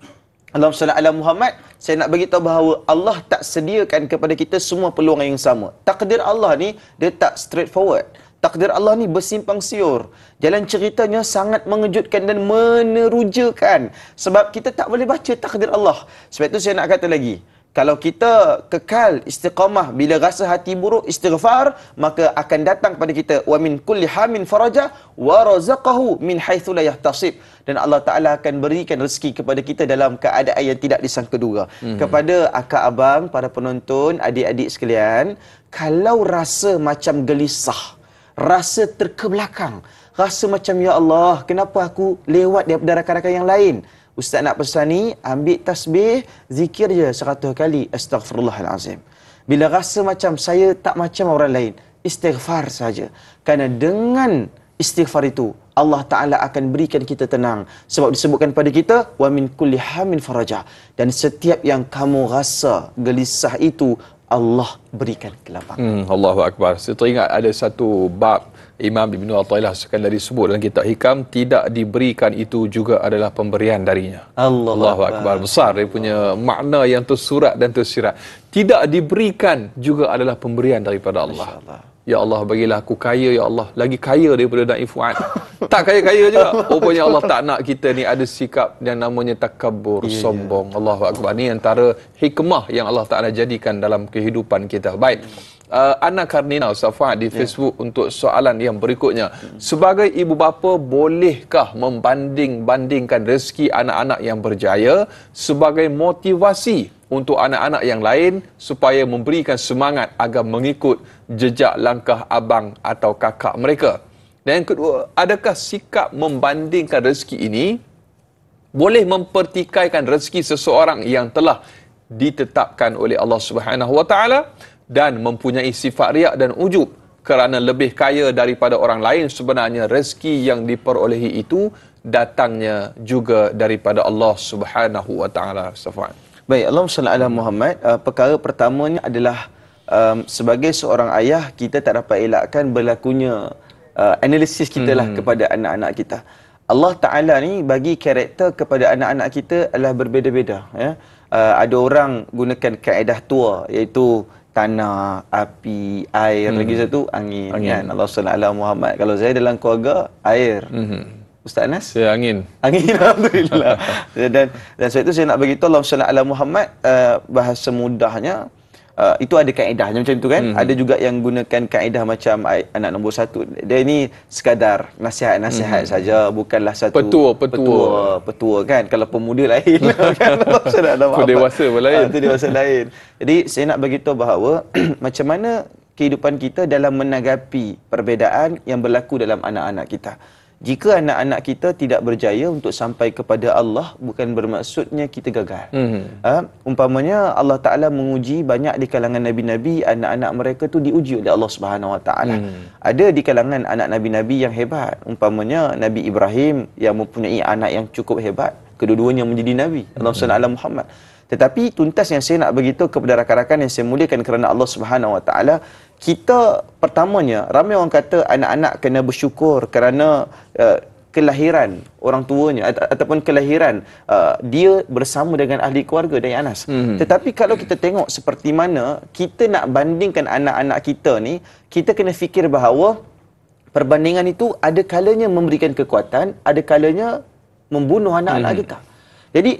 Speaker 2: Allah SWT ala Muhammad saya nak beritahu bahawa Allah tak sediakan kepada kita semua peluang yang sama takdir Allah ni dia tak straightforward forward takdir Allah ni bersimpang siur. Jalan ceritanya sangat mengejutkan dan menerujakan. Sebab kita tak boleh baca takdir Allah. Sebab itu saya nak kata lagi. Kalau kita kekal istiqamah bila rasa hati buruk istighfar maka akan datang pada kita wa min kulli hamin faraja wa razaqahu min haitsu la yahtasib dan Allah Taala akan berikan rezeki kepada kita dalam keadaan yang tidak disangka duga. Hmm. Kepada akak abang, para penonton, adik-adik sekalian, kalau rasa macam gelisah, rasa terkebelakang. Rasa macam, Ya Allah, kenapa aku lewat daripada rakan-rakan yang lain? Ustaz nak pesan ni, ambil tasbih, zikir je seratus kali. Astaghfirullahalazim. Bila rasa macam saya tak macam orang lain, istighfar saja. Karena dengan istighfar itu, Allah Ta'ala akan berikan kita tenang. Sebab disebutkan pada kita, وَمِنْ كُلِّهَا مِنْ فَرَجَةٍ Dan setiap yang kamu rasa gelisah itu, Allah berikan kelapangan.
Speaker 1: Hmm, Allahu Akbar. Saya teringat ada satu bab Imam Ibn Al-Tailah sekali disebut dalam kitab hikam tidak diberikan itu juga adalah pemberian darinya. Allah Allahu Akbar. Akbar. Besar dia punya Allah. makna yang tersurat dan tersirat. Tidak diberikan juga adalah pemberian daripada Allah. Masya Allah. Ya Allah bagilah aku kaya Ya Allah Lagi kaya daripada Daim Fuad (laughs) Tak kaya-kaya juga. (laughs) Rupanya Allah tak nak kita ni Ada sikap yang namanya Takabur yeah, Sombong yeah. Allahu Akbar Ni antara hikmah Yang Allah Ta'ala jadikan Dalam kehidupan kita Baik uh, Ana Karnina Ustaz Fuad Di ya. Facebook yeah. Untuk soalan yang berikutnya Sebagai ibu bapa Bolehkah membanding-bandingkan Rezeki anak-anak yang berjaya Sebagai motivasi untuk anak-anak yang lain supaya memberikan semangat agar mengikut jejak langkah abang atau kakak mereka. Dan yang kedua, adakah sikap membandingkan rezeki ini boleh mempertikaikan rezeki seseorang yang telah ditetapkan oleh Allah Subhanahu Wa Taala dan mempunyai sifat riak dan ujub kerana lebih kaya daripada orang lain sebenarnya rezeki yang diperolehi itu datangnya juga daripada Allah Subhanahu Wa
Speaker 2: Taala. Subhanahu. Baik, Allahumma salli ala Muhammad. Uh, perkara pertamanya adalah um, sebagai seorang ayah, kita tak dapat elakkan berlakunya uh, analisis kita lah hmm. kepada anak-anak kita. Allah Ta'ala ni bagi karakter kepada anak-anak kita adalah berbeza-beza. Ya? Uh, ada orang gunakan kaedah tua iaitu tanah, api, air, hmm. lagi satu angin. angin. Kan? Allah SWT Muhammad. Kalau saya dalam keluarga, air. Hmm. Ustaz Anas? Saya angin. Angin (laughs) alhamdulillah. dan dan saya itu saya nak bagi tolong sallallahu alaihi Muhammad uh, bahasa mudahnya uh, itu ada kaedahnya macam itu kan. Mm-hmm. Ada juga yang gunakan kaedah macam anak nombor satu. Dia ini sekadar nasihat-nasihat mm-hmm. saja bukanlah satu petua petua petua, petua kan kalau pemuda lain (laughs) kan. Itu dewasa pun lain. Itu ah, uh, dewasa lain. Jadi saya nak bagi bahawa (clears throat) macam mana kehidupan kita dalam menanggapi perbezaan yang berlaku dalam anak-anak kita jika anak-anak kita tidak berjaya untuk sampai kepada Allah bukan bermaksudnya kita gagal. Mm-hmm. Ha? umpamanya Allah Taala menguji banyak di kalangan nabi-nabi anak-anak mereka tu diuji oleh Allah Subhanahu Wa Taala. Mhm. Ada di kalangan anak nabi-nabi yang hebat, umpamanya Nabi Ibrahim yang mempunyai anak yang cukup hebat, kedua-duanya menjadi nabi. Mm-hmm. Allah Subhanahu Wa Taala Muhammad tetapi tuntas yang saya nak beritahu kepada rakan-rakan yang saya muliakan kerana Allah Subhanahu Wa Taala, kita pertamanya ramai orang kata anak-anak kena bersyukur kerana uh, kelahiran orang tuanya ata- ataupun kelahiran uh, dia bersama dengan ahli keluarga dari Anas. Hmm. Tetapi kalau kita tengok seperti mana kita nak bandingkan anak-anak kita ni, kita kena fikir bahawa perbandingan itu ada kalanya memberikan kekuatan, ada kalanya membunuh anak-anak hmm. kita. Jadi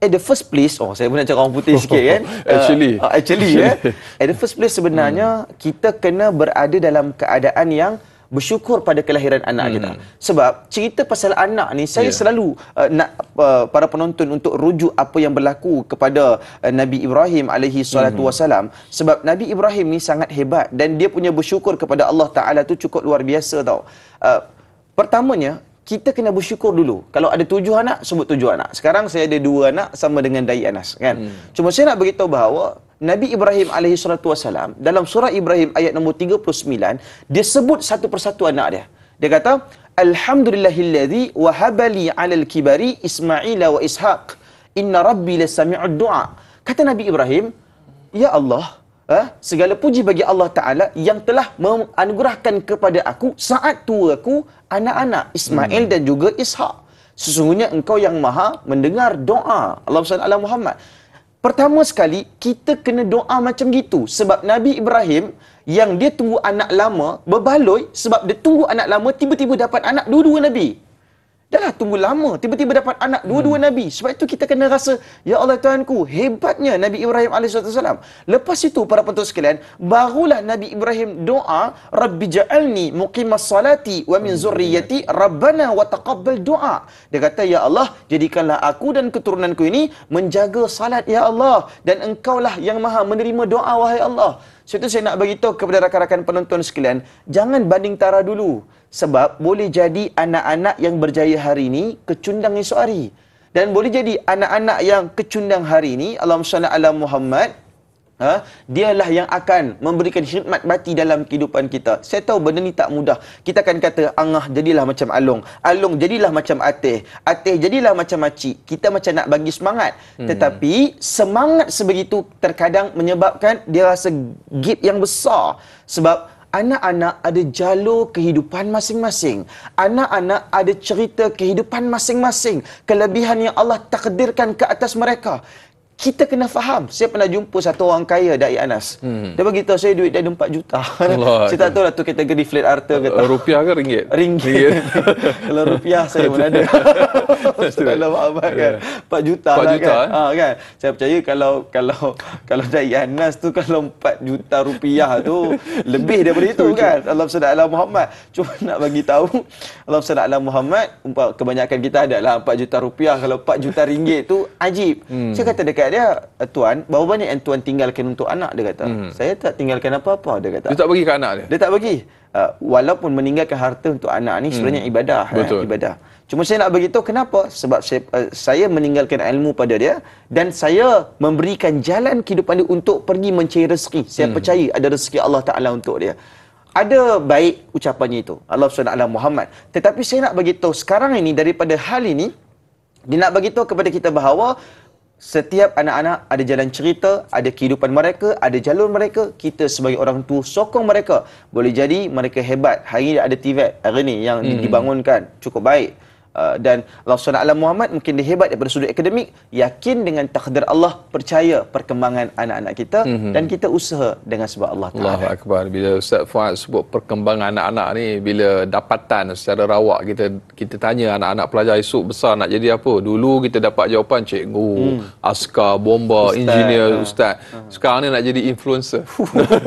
Speaker 2: at the first place oh saya nak cakap orang putih (laughs) sikit kan (laughs) actually uh, uh, actually, actually. Yeah. at the first place sebenarnya hmm. kita kena berada dalam keadaan yang bersyukur pada kelahiran anak hmm. kita sebab cerita pasal anak ni saya yeah. selalu uh, nak uh, para penonton untuk rujuk apa yang berlaku kepada uh, Nabi Ibrahim alaihi salatu hmm. wasalam sebab Nabi Ibrahim ni sangat hebat dan dia punya bersyukur kepada Allah taala tu cukup luar biasa tau uh, pertamanya kita kena bersyukur dulu. Kalau ada tujuh anak, sebut tujuh anak. Sekarang saya ada dua anak sama dengan Dayi Anas. Kan? Hmm. Cuma saya nak beritahu bahawa Nabi Ibrahim AS dalam surah Ibrahim ayat nombor 39, dia sebut satu persatu anak dia. Dia kata, Alhamdulillahilladzi wahabali alal kibari Ismaila wa Ishaq. Inna rabbi lasami'ud du'a. Kata Nabi Ibrahim, Ya Allah, Eh, segala puji bagi Allah Ta'ala yang telah menganugerahkan kepada aku saat tua aku anak-anak Ismail hmm. dan juga Ishaq. Sesungguhnya engkau yang maha mendengar doa Allah SWT Allah Muhammad. Pertama sekali, kita kena doa macam gitu. Sebab Nabi Ibrahim yang dia tunggu anak lama berbaloi sebab dia tunggu anak lama tiba-tiba dapat anak dua-dua Nabi dah lah, tunggu lama tiba-tiba dapat anak dua-dua hmm. nabi sebab itu kita kena rasa ya Allah Tuhanku hebatnya Nabi Ibrahim alaihissalam lepas itu para penonton sekalian barulah Nabi Ibrahim doa rabbi ja'alni muqimas salati wa min hmm. zurriyyati rabbana wa taqabbal doa dia kata ya Allah jadikanlah aku dan keturunanku ini menjaga salat ya Allah dan engkaulah yang maha menerima doa wahai Allah sebab itu saya nak beritahu kepada rakan-rakan penonton sekalian jangan banding tara dulu sebab boleh jadi anak-anak yang berjaya hari ini kecundang esok hari. Dan boleh jadi anak-anak yang kecundang hari ini, Allahumma salli ala Muhammad, ha, dialah yang akan memberikan khidmat bati dalam kehidupan kita. Saya tahu benda ni tak mudah. Kita akan kata, Angah jadilah macam alung, alung, jadilah macam Ateh. Ateh jadilah macam Makcik. Kita macam nak bagi semangat. Hmm. Tetapi semangat sebegitu terkadang menyebabkan dia rasa gap yang besar. Sebab anak-anak ada jalur kehidupan masing-masing. Anak-anak ada cerita kehidupan masing-masing. Kelebihan yang Allah takdirkan ke atas mereka kita kena faham. Saya pernah jumpa satu orang kaya dari Anas. Hmm. Dia bagi tahu saya duit dia ada 4 juta. Allah (laughs) saya tak ya. tahu lah tu kategori flat harta ke tak. Uh, rupiah ke ringgit? Ringgit. ringgit. (laughs) Kalau rupiah saya pun ada. saya tak tahu apa kan. 4 ya. juta 4 lah juta, kan. Eh? Ha, kan. Saya percaya kalau kalau kalau dari Anas tu kalau 4 juta rupiah tu lebih daripada itu kan. Allah SWT Muhammad. Cuma nak bagi tahu Allah SWT Muhammad kebanyakan kita adalah 4 juta rupiah kalau 4 juta ringgit tu ajib. Hmm. Saya kata dekat dia, eh, tuan, berapa banyak yang tuan tinggalkan untuk anak, dia kata. Hmm. Saya tak tinggalkan apa-apa, dia kata. Dia tak bagi ke anak dia? Dia tak bagi. Uh, walaupun meninggalkan harta untuk anak ni sebenarnya hmm. ibadah. Eh, Betul. Eh, ibadah. Cuma saya nak beritahu kenapa? Sebab saya, uh, saya meninggalkan ilmu pada dia dan saya memberikan jalan kehidupan dia untuk pergi mencari rezeki. Saya hmm. percaya ada rezeki Allah Ta'ala untuk dia. Ada baik ucapannya itu. Allah SWT Muhammad. Tetapi saya nak beritahu sekarang ini daripada hal ini, dia nak beritahu kepada kita bahawa setiap anak-anak ada jalan cerita, ada kehidupan mereka, ada jalur mereka. Kita sebagai orang tua sokong mereka. Boleh jadi mereka hebat. Hari ini ada TVET, hari ini yang hmm. dibangunkan cukup baik. Uh, dan Rasulullah Alam Muhammad mungkin dia hebat daripada sudut akademik yakin dengan takdir Allah percaya perkembangan anak-anak kita mm-hmm. dan kita usaha dengan sebab Allah Ta'ala
Speaker 1: Allah Akbar bila Ustaz Fuad sebut perkembangan anak-anak ni bila dapatan secara rawak kita kita tanya anak-anak pelajar esok besar nak jadi apa dulu kita dapat jawapan cikgu mm. askar bomba ustaz, engineer ha. ustaz ha. sekarang ni nak jadi influencer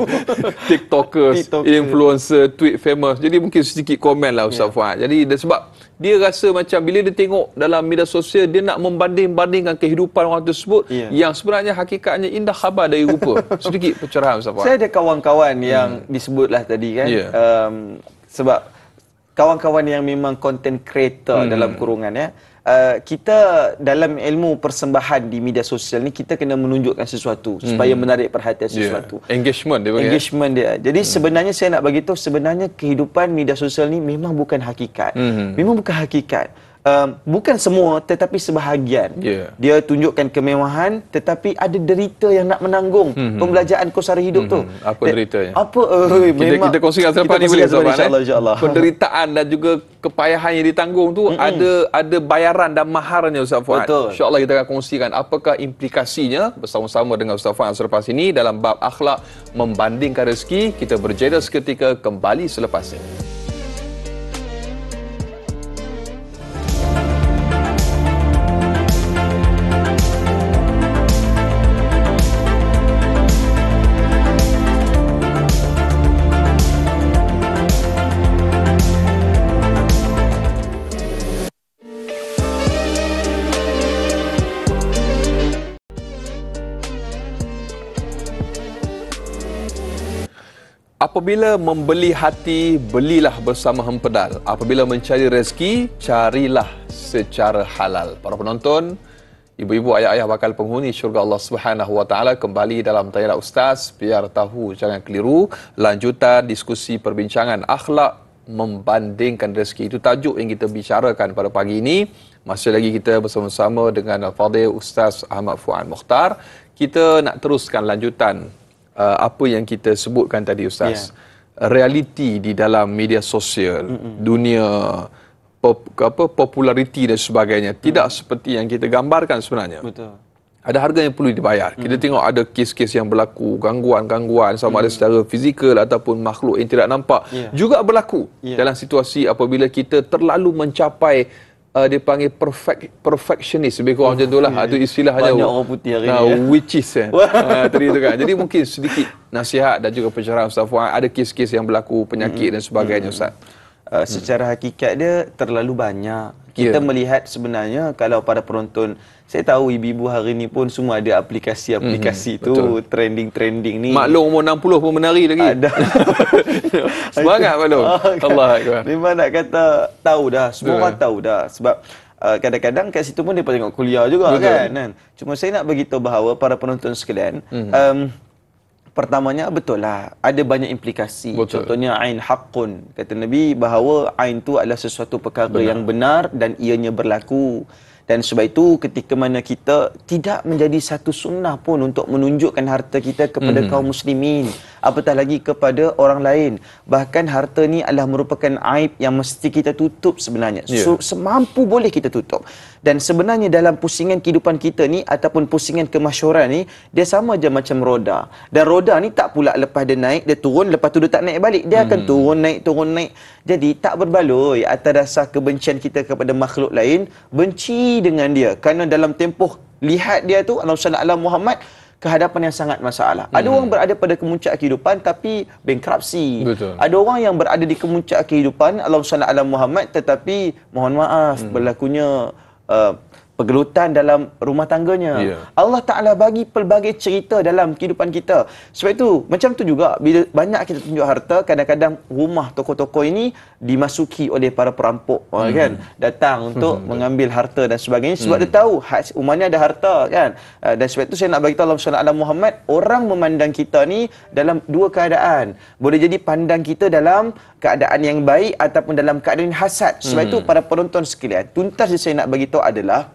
Speaker 1: (laughs) tiktokers TikToker. influencer tweet famous jadi mungkin sedikit komen lah Ustaz yeah. Fuad jadi sebab dia rasa macam bila dia tengok dalam media sosial dia nak membanding-bandingkan kehidupan orang tersebut yeah. yang sebenarnya hakikatnya indah khabar dari rupa (laughs) sedikit pencerahan Ustaz saya
Speaker 2: ada kawan-kawan yang hmm. disebutlah tadi kan yeah. um, sebab kawan-kawan yang memang content creator hmm. dalam kurungan ya uh, kita dalam ilmu persembahan di media sosial ni kita kena menunjukkan sesuatu hmm. supaya menarik perhatian sesuatu
Speaker 1: yeah. engagement dia panggil eh? engagement
Speaker 2: dia jadi hmm. sebenarnya saya nak bagi tahu sebenarnya kehidupan media sosial ni memang bukan hakikat hmm. memang bukan hakikat um, bukan semua tetapi sebahagian yeah. dia tunjukkan kemewahan tetapi ada derita yang nak menanggung mm-hmm. pembelajaran kosara hidup mm-hmm. tu mhm. apa deritanya apa uh, kita, memang kita kongsikan selepas ni boleh sahabat eh? insyaallah insyaallah penderitaan
Speaker 1: dan juga kepayahan yang ditanggung tu mm-hmm. ada ada bayaran dan maharnya ustaz Fuad Betul. insyaallah kita akan kongsikan apakah implikasinya bersama-sama dengan ustaz Fuad selepas ini dalam bab akhlak membandingkan rezeki kita berjeda seketika kembali selepas ini apabila membeli hati, belilah bersama hempedal. Apabila mencari rezeki, carilah secara halal. Para penonton, ibu-ibu, ayah-ayah bakal penghuni syurga Allah Subhanahu Wa kembali dalam tayar ustaz. Biar tahu, jangan keliru. Lanjutan diskusi perbincangan akhlak membandingkan rezeki. Itu tajuk yang kita bicarakan pada pagi ini. Masih lagi kita bersama-sama dengan Al-Fadhil Ustaz Ahmad Fuad Mukhtar. Kita nak teruskan lanjutan Uh, apa yang kita sebutkan tadi ustaz yeah. realiti di dalam media sosial mm-hmm. dunia pop, apa populariti dan sebagainya mm-hmm. tidak seperti yang kita gambarkan sebenarnya betul ada harga yang perlu dibayar. Kita mm. tengok ada kes-kes yang berlaku, gangguan-gangguan sama mm. ada secara fizikal ataupun makhluk yang tidak nampak yeah. juga berlaku yeah. dalam situasi apabila kita terlalu mencapai uh, dia panggil perfect perfectionist lebih kurang oh, macam itulah yeah. itu istilahnya banyak orang putih hari nah, ni ya. witches kan eh. (laughs) ah, tadi tu kan jadi mungkin sedikit nasihat dan juga pencerahan Ustaz Fuad ada kes-kes yang berlaku penyakit mm-hmm. dan sebagainya hmm.
Speaker 2: Ustaz mm-hmm uh, secara hakikat dia terlalu banyak. Kita yeah. melihat sebenarnya kalau para penonton, saya tahu ibu-ibu hari ni pun semua ada aplikasi-aplikasi hmm tu, trending-trending ni. Maklum
Speaker 1: umur 60 pun menari lagi. Ada.
Speaker 2: (laughs) Semangat Maklum. (laughs) Allah Akbar. Memang nak kata, tahu dah. Semua yeah. orang tahu dah. Sebab uh, kadang-kadang kat situ pun mereka tengok kuliah juga Betul. Kan, kan. Cuma saya nak beritahu bahawa para penonton sekalian, hmm um, Pertamanya betul lah ada banyak implikasi. Betul. Contohnya ain haqqun kata Nabi bahawa ain tu adalah sesuatu perkara benar. yang benar dan ianya berlaku. Dan sebab itu ketika mana kita tidak menjadi satu sunnah pun untuk menunjukkan harta kita kepada mm-hmm. kaum muslimin apatah lagi kepada orang lain. Bahkan harta ni adalah merupakan aib yang mesti kita tutup sebenarnya. Yeah. Ya. Semampu boleh kita tutup dan sebenarnya dalam pusingan kehidupan kita ni ataupun pusingan kemasyhuran ni dia sama je macam roda dan roda ni tak pula lepas dia naik dia turun lepas tu dia tak naik balik dia hmm. akan turun naik turun naik jadi tak berbaloi atas dasar kebencian kita kepada makhluk lain benci dengan dia kerana dalam tempoh lihat dia tu Allah Subhanahu Muhammad kehadapan yang sangat masalah. Ada hmm. orang berada pada kemuncak kehidupan tapi bankrupsi. Betul. Ada orang yang berada di kemuncak kehidupan Allah Subhanahu Muhammad tetapi mohon maaf hmm. berlakunya uh, pergelutan dalam rumah tangganya. Yeah. Allah Ta'ala bagi pelbagai cerita dalam kehidupan kita. Sebab itu, macam tu juga, bila banyak kita tunjuk harta, kadang-kadang rumah toko-toko ini dimasuki oleh para perampok. Mm. kan Datang hmm. untuk hmm. mengambil harta dan sebagainya. Sebab mm. dia hmm. tahu, umatnya ada harta. kan eh, Dan sebab itu, saya nak beritahu Allah SWT, Muhammad, orang memandang kita ni dalam dua keadaan. Boleh jadi pandang kita dalam keadaan yang baik ataupun dalam keadaan hasad. Sebab mm. itu, para penonton sekalian, tuntas yang saya nak beritahu adalah,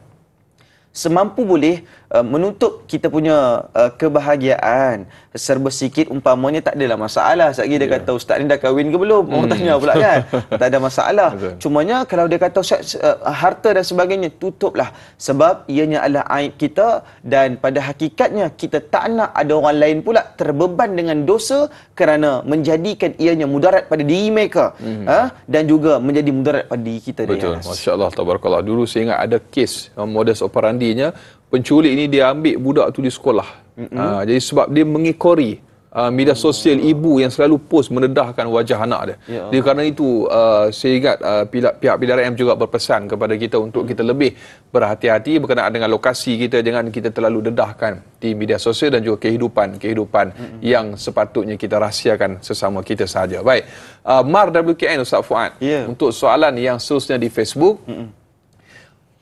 Speaker 2: semampu boleh Uh, menutup kita punya uh, kebahagiaan serba sikit umpamanya tak adalah masalah satgi dia yeah. kata ustaz ni dah kahwin ke belum mau hmm. tanya pula kan (laughs) tak ada masalah Cuma nya kalau dia kata uh, harta dan sebagainya tutuplah sebab ianya adalah aib kita dan pada hakikatnya kita tak nak ada orang lain pula terbeban dengan dosa kerana menjadikan ianya mudarat pada diri mereka hmm. uh, dan juga menjadi mudarat pada diri kita betul masya-Allah
Speaker 1: tabarakallah dulu saya ingat ada kes uh, modus operandinya penculik ini dia ambil budak tu di sekolah. Mm-hmm. Uh, jadi sebab dia mengikori uh, media sosial ibu yang selalu post mendedahkan wajah anak dia. Ya. Dia kerana itu uh, saya ingat uh, pihak pihak PDRM juga berpesan kepada kita untuk kita lebih berhati-hati berkenaan dengan lokasi kita jangan kita terlalu dedahkan di media sosial dan juga kehidupan kehidupan mm-hmm. yang sepatutnya kita rahsiakan sesama kita saja. Baik. Uh, Mar WKN Ustaz Fuad yeah. untuk soalan yang seterusnya di Facebook. Mm-hmm.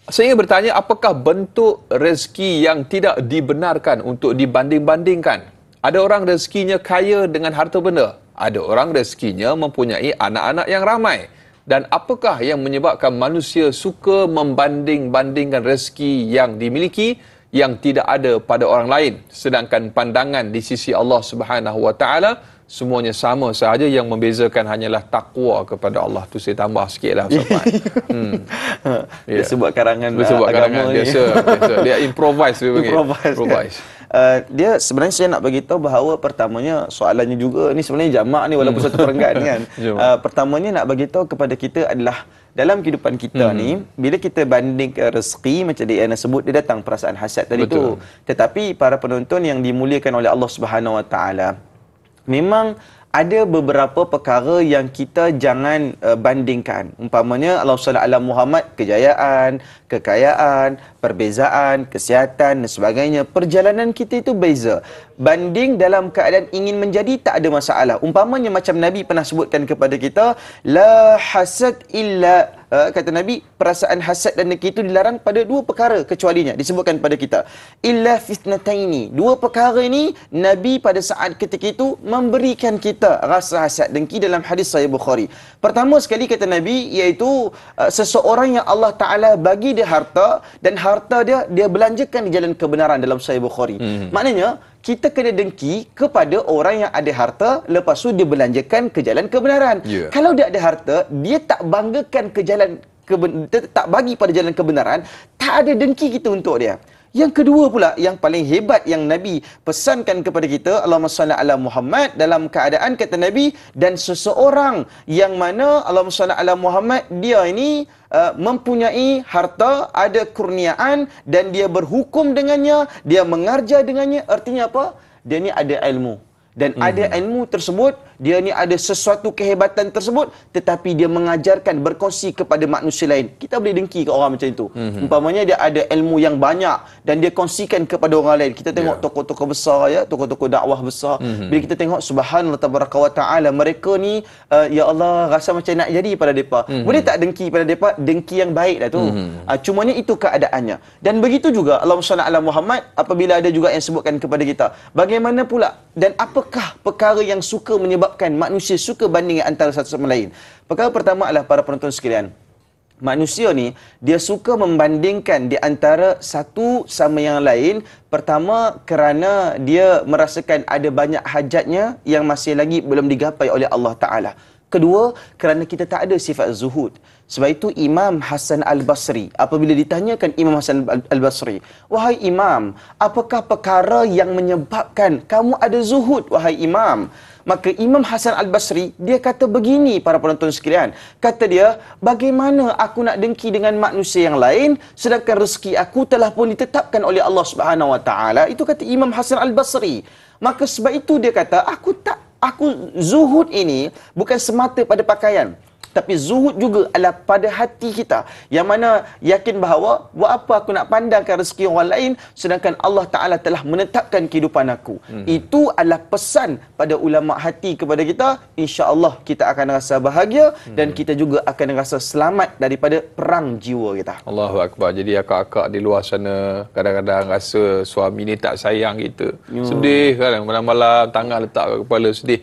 Speaker 1: Saya ingin bertanya apakah bentuk rezeki yang tidak dibenarkan untuk dibanding-bandingkan? Ada orang rezekinya kaya dengan harta benda. Ada orang rezekinya mempunyai anak-anak yang ramai. Dan apakah yang menyebabkan manusia suka membanding-bandingkan rezeki yang dimiliki yang tidak ada pada orang lain sedangkan pandangan di sisi Allah Subhanahu semuanya sama sahaja yang membezakan hanyalah takwa kepada Allah tu saya tambah sikit lah Ustaz (laughs) hmm. yeah. dia ya. karangan dia sebut agama karangan ni. biasa, dia (laughs) improvise dia panggil improvise, improvise.
Speaker 2: Uh, dia sebenarnya saya nak bagi tahu bahawa pertamanya soalannya juga ni sebenarnya jamak ni walaupun hmm. satu perenggan kan. Uh, (laughs) pertamanya nak bagi tahu kepada kita adalah dalam kehidupan kita hmm. ni bila kita banding ke rezeki macam dia yang sebut dia datang perasaan hasad tadi Betul. tu. Tetapi para penonton yang dimuliakan oleh Allah Subhanahu Wa Taala, memang ada beberapa perkara yang kita jangan uh, bandingkan. Umpamanya Allah SWT ala Muhammad, kejayaan, kekayaan, perbezaan, kesihatan dan sebagainya. Perjalanan kita itu beza. Banding dalam keadaan ingin menjadi tak ada masalah. Umpamanya macam Nabi pernah sebutkan kepada kita, La hasad illa uh, kata Nabi, perasaan hasad dan neki itu dilarang pada dua perkara kecualinya disebutkan pada kita. Illa fitnataini. Dua perkara ini Nabi pada saat ketika itu memberikan kita rasa hasad dengki dalam hadis Sahih Bukhari. Pertama sekali kata Nabi iaitu uh, seseorang yang Allah Taala bagi dia harta dan harta dia dia belanjakan di jalan kebenaran dalam Sahih Bukhari. Hmm. Maknanya kita kena dengki kepada orang yang ada harta lepas tu dia belanjakan ke jalan kebenaran. Yeah. Kalau dia ada harta, dia tak banggakan ke jalan keben- tak bagi pada jalan kebenaran, tak ada dengki kita untuk dia. Yang kedua pula yang paling hebat yang Nabi pesankan kepada kita Allahumma salli ala Muhammad dalam keadaan kata Nabi dan seseorang yang mana Allahumma salli ala Muhammad dia ini uh, mempunyai harta ada kurniaan dan dia berhukum dengannya dia mengarja dengannya artinya apa dia ni ada ilmu dan hmm. ada ilmu tersebut dia ni ada sesuatu kehebatan tersebut tetapi dia mengajarkan berkongsi kepada manusia lain kita boleh dengki ke orang macam itu mm-hmm. umpamanya dia ada ilmu yang banyak dan dia kongsikan kepada orang lain kita tengok yeah. tokoh-tokoh besar ya tokoh-tokoh dakwah besar mm-hmm. bila kita tengok subhanallah wa taala mereka ni uh, ya Allah rasa macam nak jadi pada depa mm-hmm. boleh tak dengki pada depa dengki yang baiklah tu mm-hmm. uh, cumanya itu keadaannya dan begitu juga Allah Subhanahu Muhammad apabila ada juga yang sebutkan kepada kita bagaimana pula dan apakah perkara yang suka menyebabkan menyebabkan manusia suka banding antara satu sama lain? Perkara pertama adalah para penonton sekalian. Manusia ni, dia suka membandingkan di antara satu sama yang lain. Pertama, kerana dia merasakan ada banyak hajatnya yang masih lagi belum digapai oleh Allah Ta'ala. Kedua, kerana kita tak ada sifat zuhud. Sebab itu Imam Hasan Al-Basri, apabila ditanyakan Imam Hasan Al-Basri, Wahai Imam, apakah perkara yang menyebabkan kamu ada zuhud, wahai Imam? Maka Imam Hasan Al-Basri, dia kata begini para penonton sekalian. Kata dia, bagaimana aku nak dengki dengan manusia yang lain sedangkan rezeki aku telah pun ditetapkan oleh Allah Subhanahu Wa Taala. Itu kata Imam Hasan Al-Basri. Maka sebab itu dia kata, aku tak aku zuhud ini bukan semata pada pakaian tapi zuhud juga adalah pada hati kita yang mana yakin bahawa buat apa aku nak pandangkan rezeki orang lain sedangkan Allah Taala telah menetapkan kehidupan aku hmm. itu adalah pesan pada ulama hati kepada kita insya-Allah kita akan rasa bahagia hmm. dan kita juga akan rasa selamat daripada perang jiwa kita
Speaker 1: Allahu akbar jadi akak-akak di luar sana kadang-kadang rasa suami ni tak sayang kita hmm. sedih kan malam-malam tangan letak kepala sedih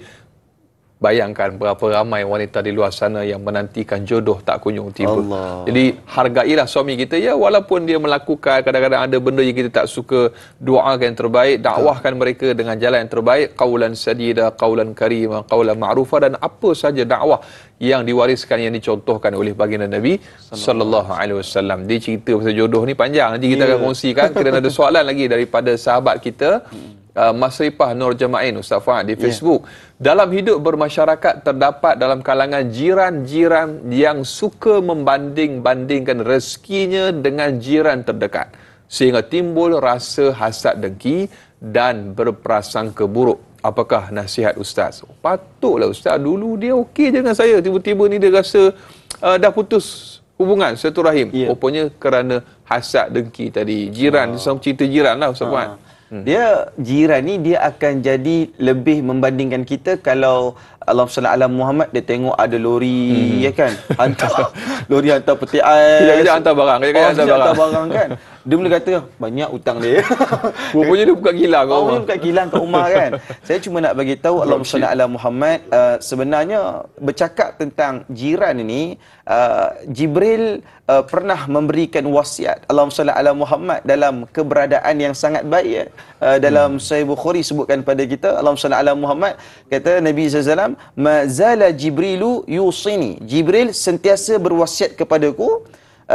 Speaker 1: Bayangkan berapa ramai wanita di luar sana yang menantikan jodoh tak kunjung tiba. Allah. Jadi hargailah suami kita ya walaupun dia melakukan kadang-kadang ada benda yang kita tak suka, doakan yang terbaik, dakwahkan mereka dengan jalan yang terbaik, qaulan sadida, qaulan karima, qaulan ma'rufa dan apa saja dakwah yang diwariskan yang dicontohkan oleh baginda Nabi sallallahu alaihi wasallam. Dia cerita pasal jodoh ni panjang nanti kita yeah. akan ya. kongsikan kerana ada soalan lagi daripada sahabat kita. Hmm. Ah, Masripah Nur Jema'in Ustaz Fahad di ya. Facebook yeah. Dalam hidup bermasyarakat terdapat dalam kalangan jiran-jiran Yang suka membanding-bandingkan rezekinya dengan jiran terdekat Sehingga timbul rasa hasad dengki dan berprasangka keburuk Apakah nasihat Ustaz? Patutlah Ustaz dulu dia okey je dengan saya Tiba-tiba ni dia rasa uh, dah putus hubungan satu rahim yeah. Rupanya kerana hasad dengki tadi Jiran, wow. Ah. cerita jiran lah Ustaz Fahad uh.
Speaker 2: Hmm. Dia jiran ni dia akan jadi lebih membandingkan kita kalau Allah SWT alam Muhammad dia tengok ada lori hmm. ya kan hantar (laughs) lori hantar peti air, kejap kejap hantar barang kejap kejap oh, hantar, hantar barang. kan dia boleh kata banyak hutang dia (laughs) rupanya dia buka kilang kat rumah buka kilang kat rumah kan (laughs) saya cuma nak bagi tahu Allah SWT alam Muhammad uh, sebenarnya bercakap tentang jiran ini uh, Jibril uh, pernah memberikan wasiat Allah SWT alam Muhammad dalam keberadaan yang sangat baik ya? Uh, dalam hmm. Sayyid Bukhari sebutkan pada kita Allah SWT alam Muhammad kata Nabi SAW Uh, mazala jibrilu yusini jibril sentiasa berwasiat kepadaku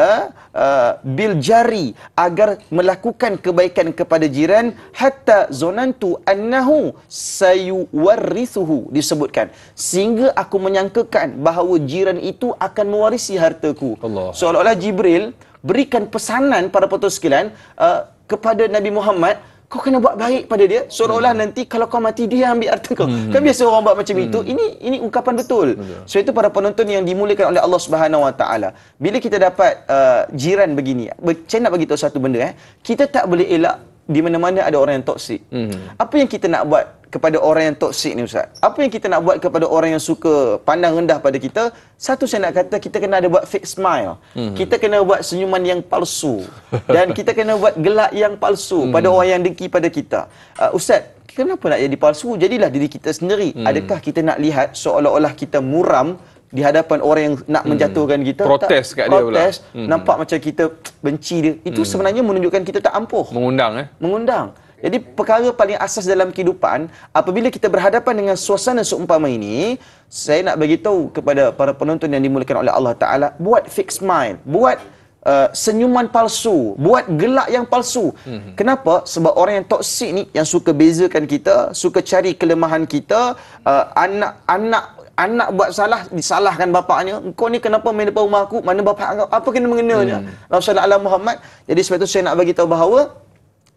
Speaker 2: uh, uh, bil jari agar melakukan kebaikan kepada jiran hatta zonantu annahu sayuwarrisuhu disebutkan sehingga aku menyangkakan bahawa jiran itu akan mewarisi hartaku seolah-olah jibril berikan pesanan pada putus sekalian uh, eh, kepada Nabi Muhammad kau kena buat baik pada dia seolah-olah hmm. nanti kalau kau mati dia ambil harta kau. Hmm. Kan biasa orang buat macam hmm. itu. Ini ini ungkapan betul. betul. Sebab itu para penonton yang dimulakan oleh Allah Subhanahu Wa Taala, bila kita dapat uh, jiran begini, saya nak bagi tahu satu benda eh. Kita tak boleh elak di mana-mana ada orang yang toksik. Hmm. Apa yang kita nak buat kepada orang yang toksik ni Ustaz? Apa yang kita nak buat kepada orang yang suka pandang rendah pada kita? Satu saya nak kata, kita kena ada buat fake smile. Hmm. Kita kena buat senyuman yang palsu. (laughs) Dan kita kena buat gelak yang palsu hmm. pada orang yang dengki pada kita. Uh, Ustaz, kenapa nak jadi palsu? Jadilah diri kita sendiri. Hmm. Adakah kita nak lihat seolah-olah kita muram di hadapan orang yang nak hmm. menjatuhkan kita protes tak, kat protes, dia pula hmm. nampak macam kita benci dia itu hmm. sebenarnya menunjukkan kita tak ampuh mengundang eh mengundang jadi perkara paling asas dalam kehidupan apabila kita berhadapan dengan suasana seumpama ini saya nak bagi tahu kepada para penonton yang dimulakan oleh Allah Taala buat fix mind, buat Uh, senyuman palsu buat gelak yang palsu mm-hmm. kenapa sebab orang yang toksik ni yang suka bezakan kita suka cari kelemahan kita uh, anak anak anak buat salah disalahkan bapaknya engkau ni kenapa main depan rumah aku mana bapak kau apa kena mengenanya hmm. Rasulullah Allah Muhammad jadi sebab itu saya nak bagi tahu bahawa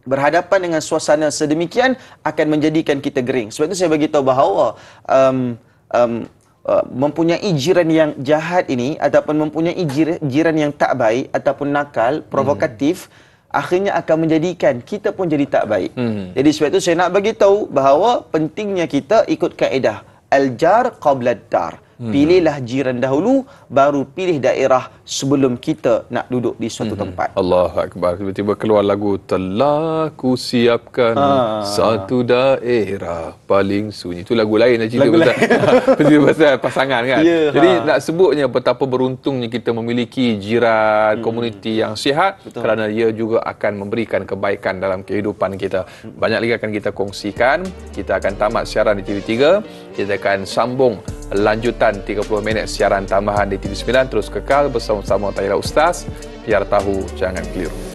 Speaker 2: berhadapan dengan suasana sedemikian akan menjadikan kita gering sebab itu saya bagi tahu bahawa um, um, Uh, mempunyai jiran yang jahat ini ataupun mempunyai jiran yang tak baik ataupun nakal, hmm. provokatif hmm. akhirnya akan menjadikan kita pun jadi tak baik. Hmm. Jadi sebab itu saya nak bagi tahu bahawa pentingnya kita ikut kaedah al-jar qabla dar. Hmm. Pilihlah jiran dahulu baru pilih daerah sebelum kita nak duduk di suatu mm-hmm. tempat. Allahu akbar. Tiba-tiba
Speaker 1: keluar lagu telah ku siapkan ha. satu daerah paling sunyi. Itu lagu lain lah, cerita lagu pasal, lain. (laughs) pasal pasangan kan. Yeah, Jadi ha. nak sebutnya betapa beruntungnya kita memiliki jiran, mm. komuniti yang sihat Betul. kerana ia juga akan memberikan kebaikan dalam kehidupan kita. Banyak lagi akan kita kongsikan. Kita akan tamat siaran di TV3. Kita akan sambung lanjutan 30 minit siaran tambahan di TV9 terus kekal bersama sama-sama Taira Ustaz biar tahu jangan keliru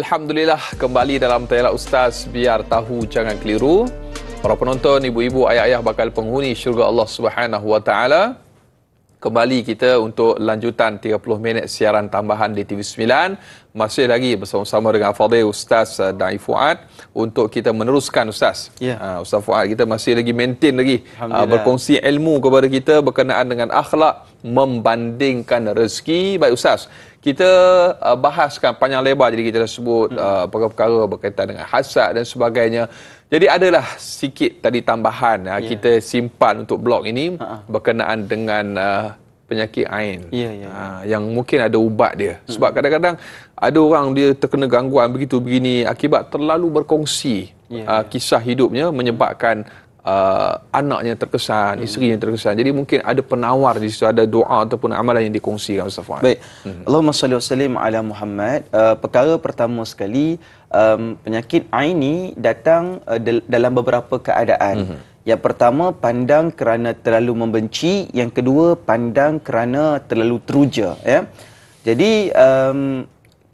Speaker 1: Alhamdulillah kembali dalam tayalah ustaz biar tahu jangan keliru. Para penonton, ibu-ibu, ayah-ayah bakal penghuni syurga Allah Subhanahu Wa Taala. Kembali kita untuk lanjutan 30 minit siaran tambahan di TV9. Masih lagi bersama-sama dengan Fadil Ustaz Dai Fuad untuk kita meneruskan Ustaz. Yeah. Ya. Ustaz Fuad kita masih lagi maintain lagi ah, berkongsi ilmu kepada kita berkenaan dengan akhlak membandingkan rezeki. Baik Ustaz, kita uh, bahaskan panjang lebar jadi kita dah sebut hmm. uh, berkaitan dengan hasad dan sebagainya. Jadi adalah sikit tadi tambahan yeah. Uh, ya. kita simpan untuk blog ini uh-huh. berkenaan dengan uh, penyakit ain. Yeah, yeah, yeah. Uh, yang mungkin ada ubat dia. Hmm. Sebab kadang-kadang ada orang dia terkena gangguan begitu begini akibat terlalu berkongsi yeah, uh, yeah. kisah hidupnya menyebabkan hmm uh, anaknya terkesan, hmm. isteri yang terkesan. Jadi mungkin ada penawar di
Speaker 2: situ, ada doa ataupun amalan yang dikongsikan Ustaz Fuad. Baik. Hmm. Allahumma salli wa sallim ala Muhammad. Uh, perkara pertama sekali, um, penyakit Aini datang uh, dalam beberapa keadaan. Hmm. Yang pertama pandang kerana terlalu membenci, yang kedua pandang kerana terlalu teruja. Ya. Jadi um,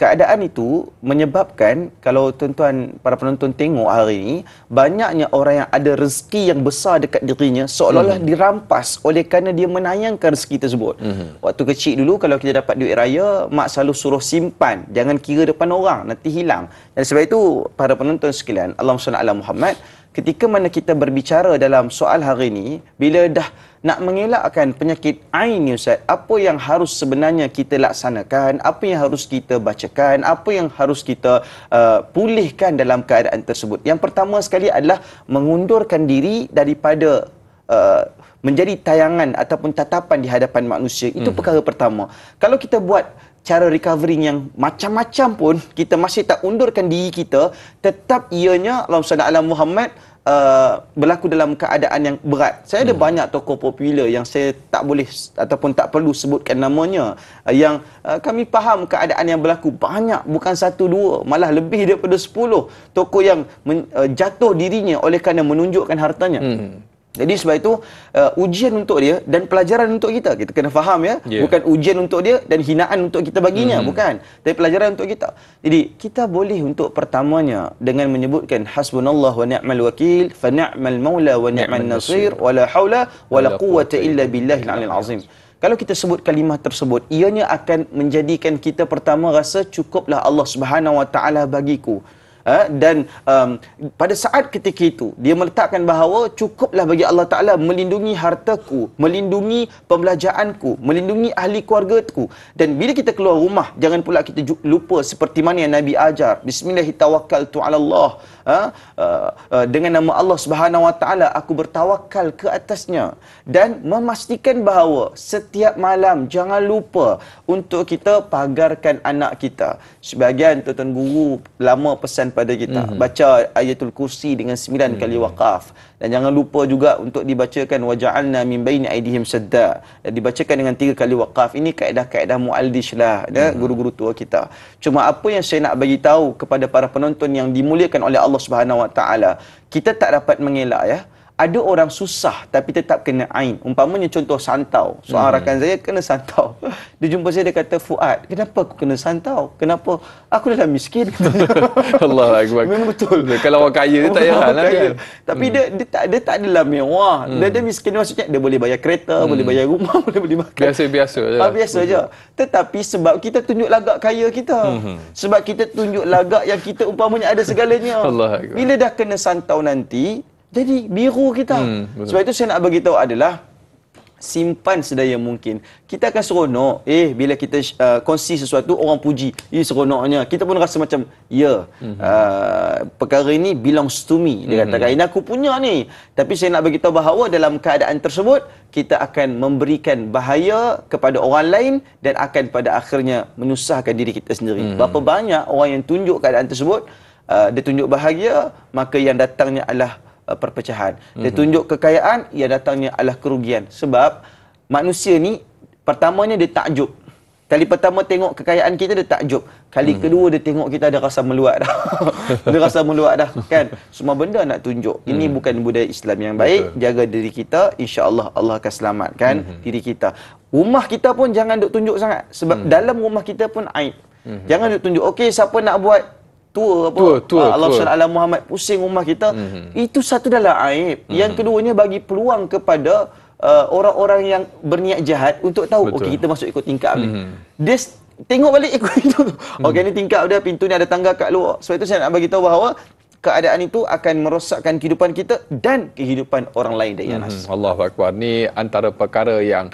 Speaker 2: keadaan itu menyebabkan kalau tuan-tuan para penonton tengok hari ini banyaknya orang yang ada rezeki yang besar dekat dirinya seolah-olah hmm. dirampas oleh kerana dia menayangkan rezeki tersebut. Hmm. Waktu kecil dulu kalau kita dapat duit raya mak selalu suruh simpan jangan kira depan orang nanti hilang. Dan sebab itu para penonton sekalian Allahumma salli ala Muhammad ketika mana kita berbicara dalam soal hari ini bila dah nak mengelakkan penyakit ain Ustaz, apa yang harus sebenarnya kita laksanakan, apa yang harus kita bacakan, apa yang harus kita uh, pulihkan dalam keadaan tersebut. Yang pertama sekali adalah mengundurkan diri daripada uh, menjadi tayangan ataupun tatapan di hadapan manusia. Itu hmm. perkara pertama. Kalau kita buat cara recovery yang macam-macam pun, kita masih tak undurkan diri kita, tetap ianya Allah SWT Muhammad uh, berlaku dalam keadaan yang berat. Saya hmm. ada banyak tokoh popular yang saya tak boleh ataupun tak perlu sebutkan namanya uh, yang uh, kami faham keadaan yang berlaku banyak bukan satu dua malah lebih daripada sepuluh tokoh yang men, uh, jatuh dirinya oleh kerana menunjukkan hartanya. Hmm. Jadi sebab itu uh, ujian untuk dia dan pelajaran untuk kita. Kita kena faham ya. Yeah. Bukan ujian untuk dia dan hinaan untuk kita baginya, mm. bukan. Tapi pelajaran untuk kita. Jadi kita boleh untuk pertamanya dengan menyebutkan hasbunallah wa ni'mal wakil, fa ni'mal maula wa ni'man nasir wa la haula wa la quwwata illa billahi al azim. Kalau kita sebut kalimah tersebut, ianya akan menjadikan kita pertama rasa cukuplah Allah Subhanahu wa taala bagiku. Ha? dan um, pada saat ketika itu dia meletakkan bahawa cukuplah bagi Allah Taala melindungi hartaku melindungi pembelajaranku melindungi ahli keluargaku dan bila kita keluar rumah jangan pula kita lupa seperti mana yang Nabi ajar bismillahirrahmanirrahim tawakkaltu ha? uh, uh, dengan nama Allah Subhanahu wa taala aku bertawakal ke atasnya dan memastikan bahawa setiap malam jangan lupa untuk kita pagarkan anak kita sebagian tuan guru lama pesan kepada kita. Mm-hmm. Baca ayatul kursi dengan sembilan mm-hmm. kali wakaf. Dan jangan lupa juga untuk dibacakan waja'alna min baini aidihim sadda. Dan dibacakan dengan tiga kali wakaf. Ini kaedah-kaedah mu'aldish lah. mm-hmm. Guru-guru tua kita. Cuma apa yang saya nak bagi tahu kepada para penonton yang dimuliakan oleh Allah Subhanahu Wa Taala, Kita tak dapat mengelak ya ada orang susah tapi tetap kena ain. Umpamanya contoh santau. Soal hmm. rakan saya kena santau. (laughs) Dia jumpa saya, dia kata, Fuad, kenapa aku kena santau? Kenapa? Aku dah miskin.
Speaker 1: (laughs) Allah Akbar. Memang betul. Kalau orang kaya, dia tak payah. Lah, kan? Tapi hmm. dia,
Speaker 2: dia, tak, dia tak adalah mewah. Hmm. Dia, dia miskin maksudnya, dia boleh bayar kereta, hmm. boleh bayar rumah, (laughs) boleh beli makan. Biasa-biasa je. Ha, biasa je. Hmm. Tetapi sebab kita tunjuk lagak kaya kita. Hmm. Sebab kita tunjuk lagak yang kita umpamanya ada segalanya. Allah Akbar. Bila dah kena santau nanti, jadi biru kita. Hmm, Sebab itu saya nak bagi tahu adalah simpan sedaya mungkin. Kita akan seronok eh bila kita uh, kongsi sesuatu orang puji. Ih eh, seronoknya. Kita pun rasa macam ya yeah, mm-hmm. uh, perkara ini belongs to me. Dia mm kata hmm. ini aku punya ni. Tapi saya nak bagi tahu bahawa dalam keadaan tersebut kita akan memberikan bahaya kepada orang lain dan akan pada akhirnya menyusahkan diri kita sendiri. Mm-hmm. Berapa banyak orang yang tunjuk keadaan tersebut uh, dia tunjuk bahagia maka yang datangnya adalah Uh, perpecahan. Dia mhm. tunjuk kekayaan, ia datangnya adalah kerugian. Sebab manusia ni pertamanya dia takjub. Kali pertama tengok kekayaan kita dia takjub. Kali hmm. kedua dia tengok kita ada rasa meluat dah. (laughs) dia rasa meluat dah kan. Semua benda nak tunjuk. Ini hmm. bukan budaya Islam yang baik. Betul. Jaga diri kita, insya-Allah Allah akan selamatkan hmm. diri kita. Rumah kita pun jangan duk tunjuk sangat sebab hmm. dalam rumah kita pun aib. Hmm. Jangan duk tunjuk. Okey siapa nak buat tua apa tua, ah, tua, uh, Allah SWT Muhammad pusing rumah kita mm-hmm. itu satu dalam aib mm-hmm. yang keduanya bagi peluang kepada uh, orang-orang yang berniat jahat untuk tahu okey oh, kita masuk ikut tingkap mm-hmm. ni this tengok balik ikut (laughs) itu mm. okey mm-hmm. ni tingkap dia pintu ni ada tangga kat luar sebab itu saya nak bagi tahu bahawa keadaan itu akan merosakkan kehidupan kita dan kehidupan orang lain dan mm-hmm.
Speaker 1: Allahu ni antara perkara yang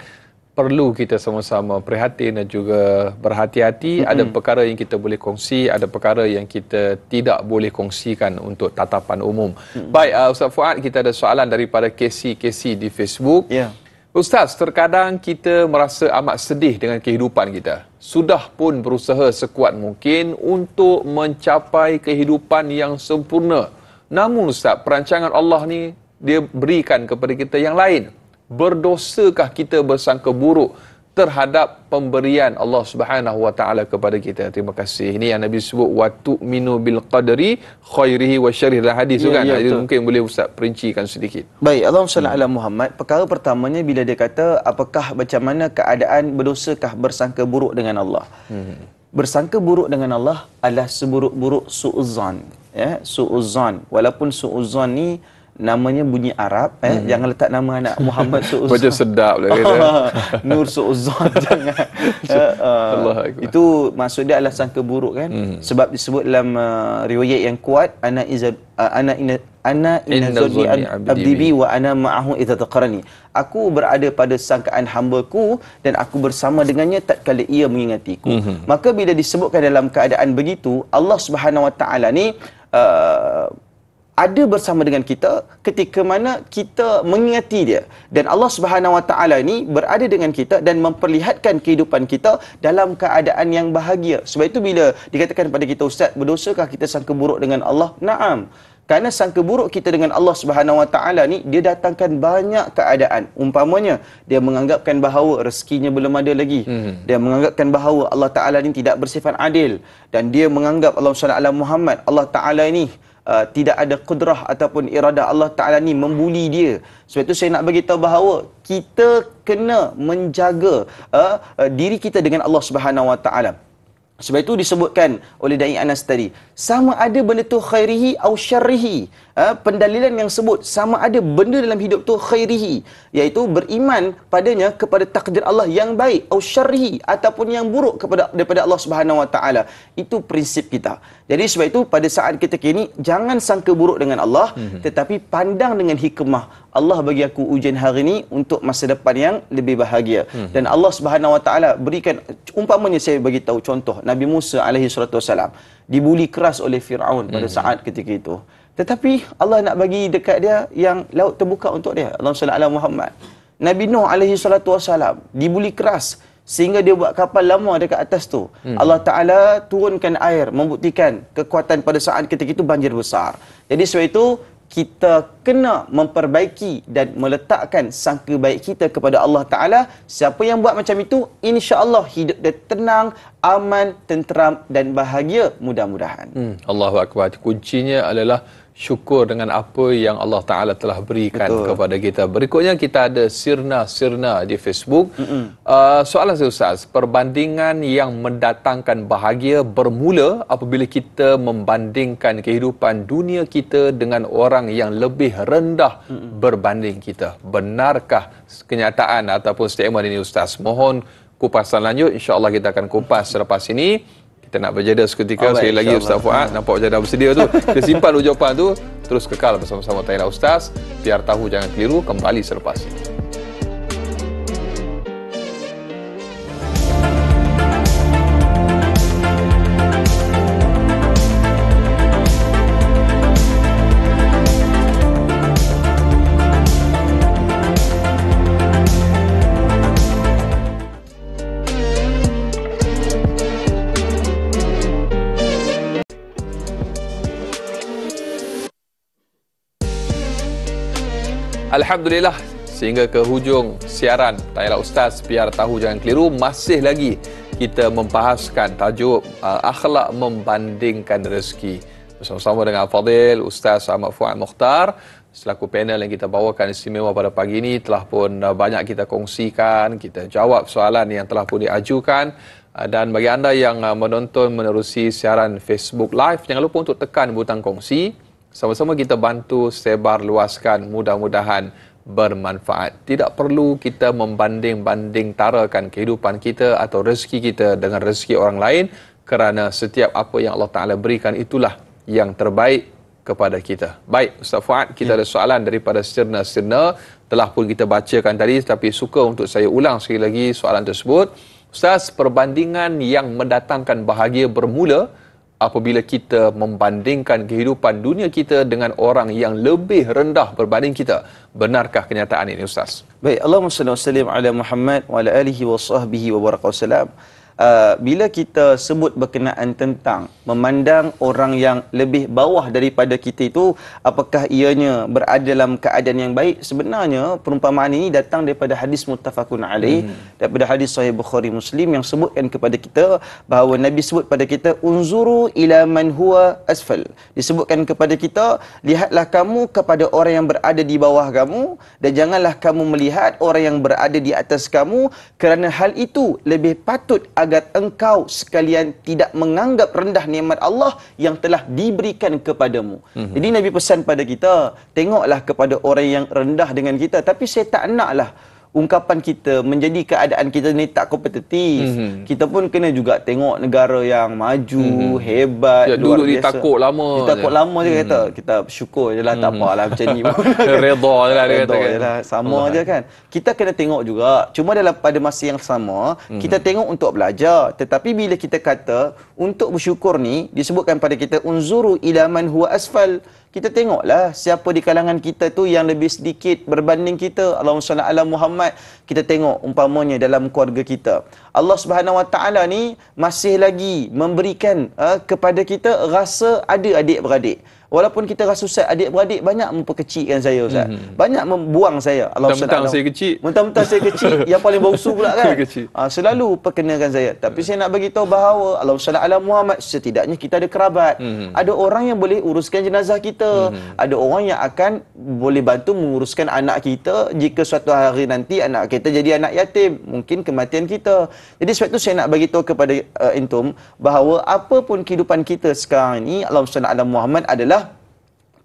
Speaker 1: perlu kita sama-sama prihatin dan juga berhati-hati mm-hmm. ada perkara yang kita boleh kongsi ada perkara yang kita tidak boleh kongsikan untuk tatapan umum. Mm-hmm. Baik uh, Ustaz Fuad kita ada soalan daripada KC-KC di Facebook. Yeah. Ustaz, terkadang kita merasa amat sedih dengan kehidupan kita. Sudah pun berusaha sekuat mungkin untuk mencapai kehidupan yang sempurna. Namun Ustaz, perancangan Allah ni dia berikan kepada kita yang lain berdosakah kita bersangka buruk terhadap pemberian Allah Subhanahu wa taala kepada kita. Terima kasih. Ini yang Nabi sebut waktu tu'minu bil qadri khairihi wa syarrihi hadis ya, kan. Ya, mungkin boleh ustaz perincikan sedikit.
Speaker 2: Baik, Allahumma hmm. salli ala Muhammad. Perkara pertamanya bila dia kata apakah macam mana keadaan berdosakah bersangka buruk dengan Allah. Hmm. Bersangka buruk dengan Allah adalah seburuk-buruk suuzan. Ya, suuzan. Walaupun suuzan ni namanya bunyi Arab eh? hmm. jangan letak nama anak (laughs) Muhammad Suuzon macam sedap lah kata (laughs) ah, Nur Suuzon uh, (laughs) itu maksud dia alasan keburuk kan hmm. sebab disebut dalam uh, riwayat yang kuat ana izad uh, ana ina, ana inazuni abdi bi wa ana ma'ahu idza taqarani aku berada pada sangkaan hamba-ku dan aku bersama dengannya tak tatkala ia mengingatiku hmm. maka bila disebutkan dalam keadaan begitu Allah Subhanahu wa taala ni uh, ada bersama dengan kita ketika mana kita mengingati dia dan Allah Subhanahu Wa Taala ini berada dengan kita dan memperlihatkan kehidupan kita dalam keadaan yang bahagia. Sebab itu bila dikatakan pada kita ustaz, berdosakah kita sangka buruk dengan Allah? Naam. Kerana sangka buruk kita dengan Allah Subhanahu Wa Taala ni dia datangkan banyak keadaan. Umpamanya dia menganggapkan bahawa rezekinya belum ada lagi. Hmm. Dia menganggapkan bahawa Allah Taala ni tidak bersifat adil dan dia menganggap Allah Subhanahu Wa Taala Muhammad Allah Taala ini uh, tidak ada kudrah ataupun irada Allah Taala ni membuli dia. Sebab itu saya nak bagi tahu bahawa kita kena menjaga uh, uh, diri kita dengan Allah Subhanahu Wa Taala. Sebab itu disebutkan oleh dai Anas tadi, sama ada benda tu khairihi atau syarrihi uh, pendalilan yang sebut sama ada benda dalam hidup tu khairihi iaitu beriman padanya kepada takdir Allah yang baik atau syarihi ataupun yang buruk kepada daripada Allah Subhanahu Wa Taala itu prinsip kita jadi sebab itu pada saat kita kini jangan sangka buruk dengan Allah mm-hmm. tetapi pandang dengan hikmah Allah bagi aku ujian hari ini untuk masa depan yang lebih bahagia mm-hmm. dan Allah Subhanahu Wa Taala berikan umpamanya saya bagi tahu contoh Nabi Musa alaihi salatu wasalam dibuli keras oleh Firaun pada mm-hmm. saat ketika itu tetapi Allah nak bagi dekat dia yang laut terbuka untuk dia. Allah SWT ala Muhammad. Nabi Nuh alaihi salatu wasalam dibuli keras sehingga dia buat kapal lama dekat atas tu. Hmm. Allah Taala turunkan air membuktikan kekuatan pada saat ketika itu banjir besar. Jadi sebab itu kita kena memperbaiki dan meletakkan sangka baik kita kepada Allah Taala. Siapa yang buat macam itu insya-Allah hidup dia tenang, aman, tenteram dan bahagia mudah-mudahan.
Speaker 1: Hmm. Allahu akbar. Kuncinya adalah syukur dengan apa yang Allah Ta'ala telah berikan Betul. kepada kita. Berikutnya kita ada Sirna-Sirna di Facebook. Mm -mm. Uh, soalan saya Ustaz, perbandingan yang mendatangkan bahagia bermula apabila kita membandingkan kehidupan dunia kita dengan orang yang lebih rendah mm -mm. berbanding kita. Benarkah kenyataan ataupun statement ini Ustaz? Mohon kupasan lanjut. InsyaAllah kita akan kupas selepas ini. Kita nak berjadah seketika Sekali lagi Ustaz Fuad hmm. Nampak jadah bersedia tu Kita simpan dulu jawapan tu Terus kekal bersama-sama Tayyidah Ustaz Biar tahu jangan keliru Kembali selepas ini Alhamdulillah sehingga ke hujung siaran Tayalah Ustaz biar tahu jangan keliru masih lagi kita membahaskan tajuk uh, akhlak membandingkan rezeki bersama-sama dengan Fadil Ustaz Ahmad Fuad Mukhtar selaku panel yang kita bawakan istimewa pada pagi ini telah pun uh, banyak kita kongsikan kita jawab soalan yang telah pun diajukan uh, dan bagi anda yang uh, menonton menerusi siaran Facebook Live, jangan lupa untuk tekan butang kongsi sama-sama kita bantu sebar luaskan mudah-mudahan bermanfaat. Tidak perlu kita membanding-banding tarakan kehidupan kita atau rezeki kita dengan rezeki orang lain kerana setiap apa yang Allah Ta'ala berikan itulah yang terbaik kepada kita. Baik, Ustaz Fuad, kita hmm. ada soalan daripada Sirna-Sirna. Telah pun kita bacakan tadi tapi suka untuk saya ulang sekali lagi soalan tersebut. Ustaz, perbandingan yang mendatangkan bahagia bermula apabila kita membandingkan kehidupan dunia kita dengan orang yang lebih rendah berbanding kita.
Speaker 2: Benarkah kenyataan ini Ustaz? Baik, Allahumma salli wa sallim ala Muhammad wa ala alihi wa sahbihi wa barakatuh salam uh, bila kita sebut berkenaan tentang memandang orang yang lebih bawah daripada kita itu apakah ianya berada dalam keadaan yang baik sebenarnya perumpamaan ini datang daripada hadis muttafaqun alaih hmm. daripada hadis sahih bukhari muslim yang sebutkan kepada kita bahawa nabi sebut pada kita unzuru ila man huwa asfal disebutkan kepada kita lihatlah kamu kepada orang yang berada di bawah kamu dan janganlah kamu melihat orang yang berada di atas kamu kerana hal itu lebih patut agar agar engkau sekalian tidak menganggap rendah nikmat Allah yang telah diberikan kepadamu. Mm-hmm. Jadi Nabi pesan pada kita, tengoklah kepada orang yang rendah dengan kita tapi saya tak naklah ungkapan kita menjadi keadaan kita ni tak kompetitif. Mm-hmm. Kita pun kena juga tengok negara yang maju, mm-hmm. hebat, ya, luar biasa. Dulu ditakut lama. Ditakut je. lama je mm-hmm. kata. Mhm. Kita bersyukur je lah, mm-hmm. tak mhm. apalah macam ni pun. (laughs) Redha je lah dia je lah, kan. sama oh, je kan. Kita kena tengok juga. Cuma dalam pada masa yang sama, mm-hmm. kita tengok untuk belajar. Tetapi bila kita kata, untuk bersyukur ni, disebutkan pada kita, unzuru ilaman man huwa asfal kita tengoklah siapa di kalangan kita tu yang lebih sedikit berbanding kita Allahumma salli ala Muhammad kita tengok umpamanya dalam keluarga kita Allah Subhanahu wa taala ni masih lagi memberikan uh, kepada kita rasa ada adik beradik walaupun kita rasa Ustaz adik-beradik banyak memperkecilkan saya Ustaz. Hmm. Banyak membuang saya. Allah Mentang-mentang saya kecil. Mentang-mentang saya kecil. (laughs) yang paling bongsu pula kan. Ha, selalu perkenakan saya. Tapi mhm. saya nak bagi tahu bahawa Allah SWT Muhammad setidaknya kita ada kerabat. Hmm. Ada orang yang boleh uruskan jenazah kita. Hmm. Ada orang yang akan boleh bantu menguruskan anak kita jika suatu hari nanti anak kita jadi anak yatim. Mungkin kematian kita. Jadi sebab itu saya nak bagi tahu kepada uh, eh, Intum bahawa apapun kehidupan kita sekarang ini Allah SWT Muhammad adalah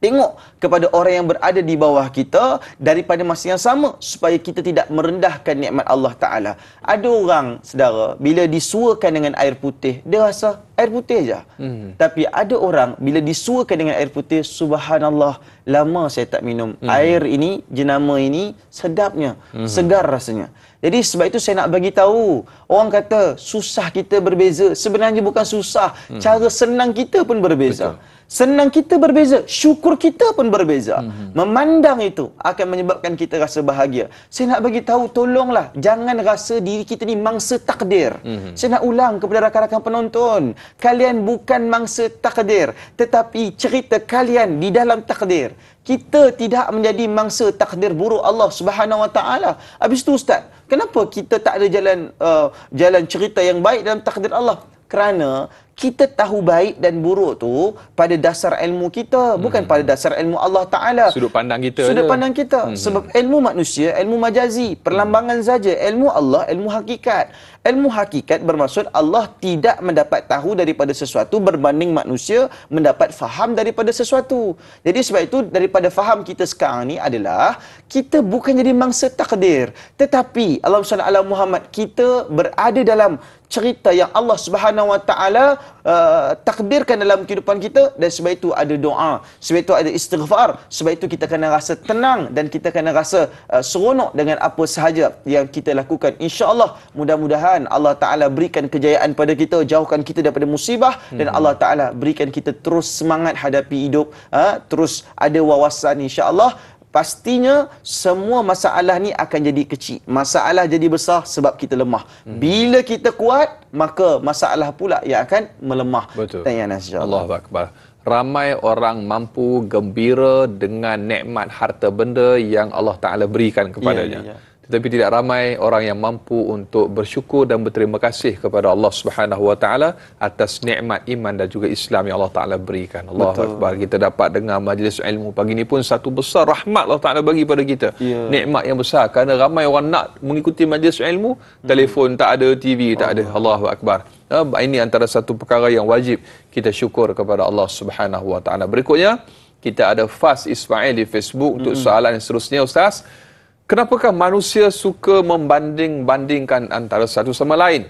Speaker 2: tengok kepada orang yang berada di bawah kita daripada masa yang sama supaya kita tidak merendahkan nikmat Allah Ta'ala. Ada orang, saudara, bila disuakan dengan air putih, dia rasa air putih saja. Hmm. Tapi ada orang, bila disuakan dengan air putih, subhanallah, lama saya tak minum. Hmm. Air ini, jenama ini, sedapnya, hmm. segar rasanya. Jadi sebab itu saya nak bagi tahu orang kata susah kita berbeza. Sebenarnya bukan susah, hmm. cara senang kita pun berbeza. Betul. Senang kita berbeza, syukur kita pun berbeza. Mm-hmm. Memandang itu akan menyebabkan kita rasa bahagia. Saya nak bagi tahu tolonglah jangan rasa diri kita ni mangsa takdir. Mm-hmm. Saya nak ulang kepada rakan-rakan penonton, kalian bukan mangsa takdir, tetapi cerita kalian di dalam takdir. Kita tidak menjadi mangsa takdir buruk Allah Subhanahu Wa Taala. Habis tu ustaz, kenapa kita tak ada jalan uh, jalan cerita yang baik dalam takdir Allah? Kerana kita tahu baik dan buruk tu pada dasar ilmu kita hmm. bukan pada dasar ilmu Allah taala sudut pandang kita sudut je. pandang kita hmm. sebab ilmu manusia ilmu majazi perlambangan saja ilmu Allah ilmu hakikat ilmu hakikat bermaksud Allah tidak mendapat tahu daripada sesuatu berbanding manusia mendapat faham daripada sesuatu jadi sebab itu daripada faham kita sekarang ni adalah kita bukan jadi mangsa takdir tetapi Allah SWT Muhammad kita berada dalam cerita yang Allah Subhanahu Wa Taala uh, takdirkan dalam kehidupan kita dan sebab itu ada doa, sebab itu ada istighfar, sebab itu kita kena rasa tenang dan kita kena rasa uh, seronok dengan apa sahaja yang kita lakukan. Insya Allah, mudah-mudahan Allah Ta'ala berikan kejayaan pada kita, jauhkan kita daripada musibah hmm. dan Allah Ta'ala berikan kita terus semangat hadapi hidup, uh, terus ada wawasan Insya Allah pastinya semua masalah ni akan jadi kecil. Masalah jadi besar sebab kita lemah. Hmm. Bila kita kuat, maka masalah pula yang akan melemah. Betul. Tanya Nasir
Speaker 1: Allah. Allah Ramai orang mampu gembira dengan nikmat harta benda yang Allah Ta'ala berikan kepadanya. Yeah, yeah, yeah tetapi tidak ramai orang yang mampu untuk bersyukur dan berterima kasih kepada Allah Subhanahu Wa Taala atas nikmat iman dan juga Islam yang Allah Taala berikan. Allah Akbar kita dapat dengar majlis ilmu pagi ini pun satu besar rahmat Allah Taala bagi pada kita. Yeah. Nikmat yang besar kerana ramai orang nak mengikuti majlis ilmu, hmm. telefon tak ada, TV tak ada. Allah Akbar. Ha, ini antara satu perkara yang wajib kita syukur kepada Allah Subhanahu Wa Taala. Berikutnya kita ada Fas Ismail di Facebook untuk hmm. soalan yang seterusnya Ustaz. Kenapakah manusia suka membanding-bandingkan antara satu sama lain?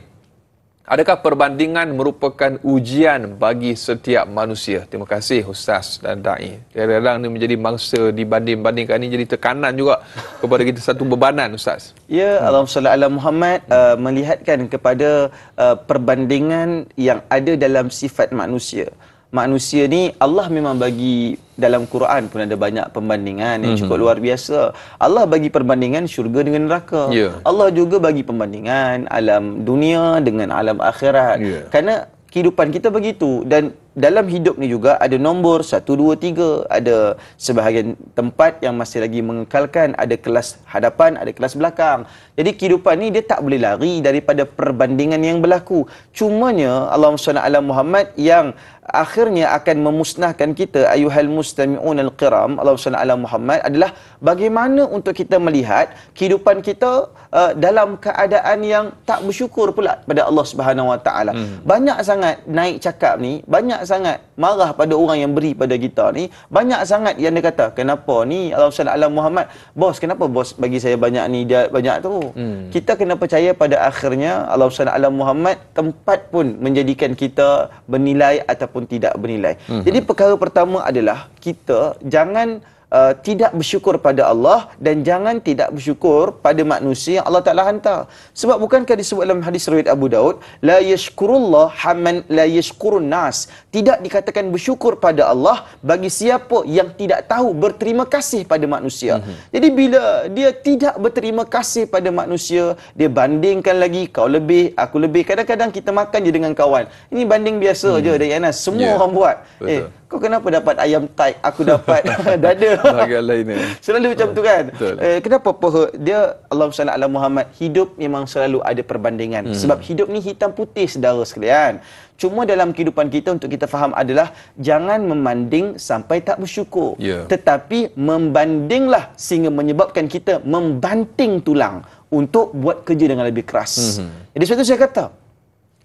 Speaker 1: Adakah perbandingan merupakan ujian bagi setiap manusia? Terima kasih Ustaz dan Da'i. Kadang-kadang ini menjadi mangsa dibanding-bandingkan ini jadi tekanan juga kepada kita satu bebanan Ustaz.
Speaker 2: Ya, hmm. Allah SWT Muhammad hmm. uh, melihatkan kepada uh, perbandingan yang ada dalam sifat manusia manusia ni Allah memang bagi dalam Quran pun ada banyak perbandingan yang cukup mhm. luar biasa. Allah bagi perbandingan syurga dengan neraka. Yeah. Allah juga bagi perbandingan alam dunia dengan alam akhirat. Yeah. Karena kehidupan kita begitu dan dalam hidup ni juga ada nombor 1, 2, 3 Ada sebahagian tempat yang masih lagi mengekalkan Ada kelas hadapan, ada kelas belakang Jadi kehidupan ni dia tak boleh lari daripada perbandingan yang berlaku Cumanya Allah SWT Muhammad yang akhirnya akan memusnahkan kita Ayuhal mustami'un al-qiram Allah SWT Muhammad adalah Bagaimana untuk kita melihat kehidupan kita uh, dalam keadaan yang tak bersyukur pula pada Allah Subhanahu Wa hmm. Banyak sangat naik cakap ni, banyak sangat marah pada orang yang beri pada kita ni. Banyak sangat yang dia kata, kenapa ni Allah SWT Alam Muhammad, bos kenapa bos bagi saya banyak ni, dia banyak tu. Hmm. Kita kena percaya pada akhirnya Allah SWT Alam Muhammad tempat pun menjadikan kita bernilai ataupun tidak bernilai. Hmm. Jadi perkara pertama adalah kita Jangan uh, tidak bersyukur pada Allah dan jangan tidak bersyukur pada manusia yang Allah Taala hantar. Sebab bukankah disebut dalam hadis riwayat Abu Daud, la yashkurullah haman la yashkurun nas. Tidak dikatakan bersyukur pada Allah bagi siapa yang tidak tahu berterima kasih pada manusia. Mm-hmm. Jadi bila dia tidak berterima kasih pada manusia, dia bandingkan lagi kau lebih, aku lebih. Kadang-kadang kita makan je dengan kawan. Ini banding biasa mm. je dan semua yeah. orang buat. Eh, Betul. Eh, kau kenapa dapat ayam tai aku dapat (laughs) dada bahagian lain eh? selalu macam tu kan eh, kenapa poho dia Allah SWT ala Muhammad hidup memang selalu ada perbandingan hmm. sebab hidup ni hitam putih saudara sekalian Cuma dalam kehidupan kita untuk kita faham adalah jangan memanding sampai tak bersyukur. Yeah. Tetapi membandinglah sehingga menyebabkan kita membanting tulang untuk buat kerja dengan lebih keras. Mm-hmm. Jadi sebab itu saya kata,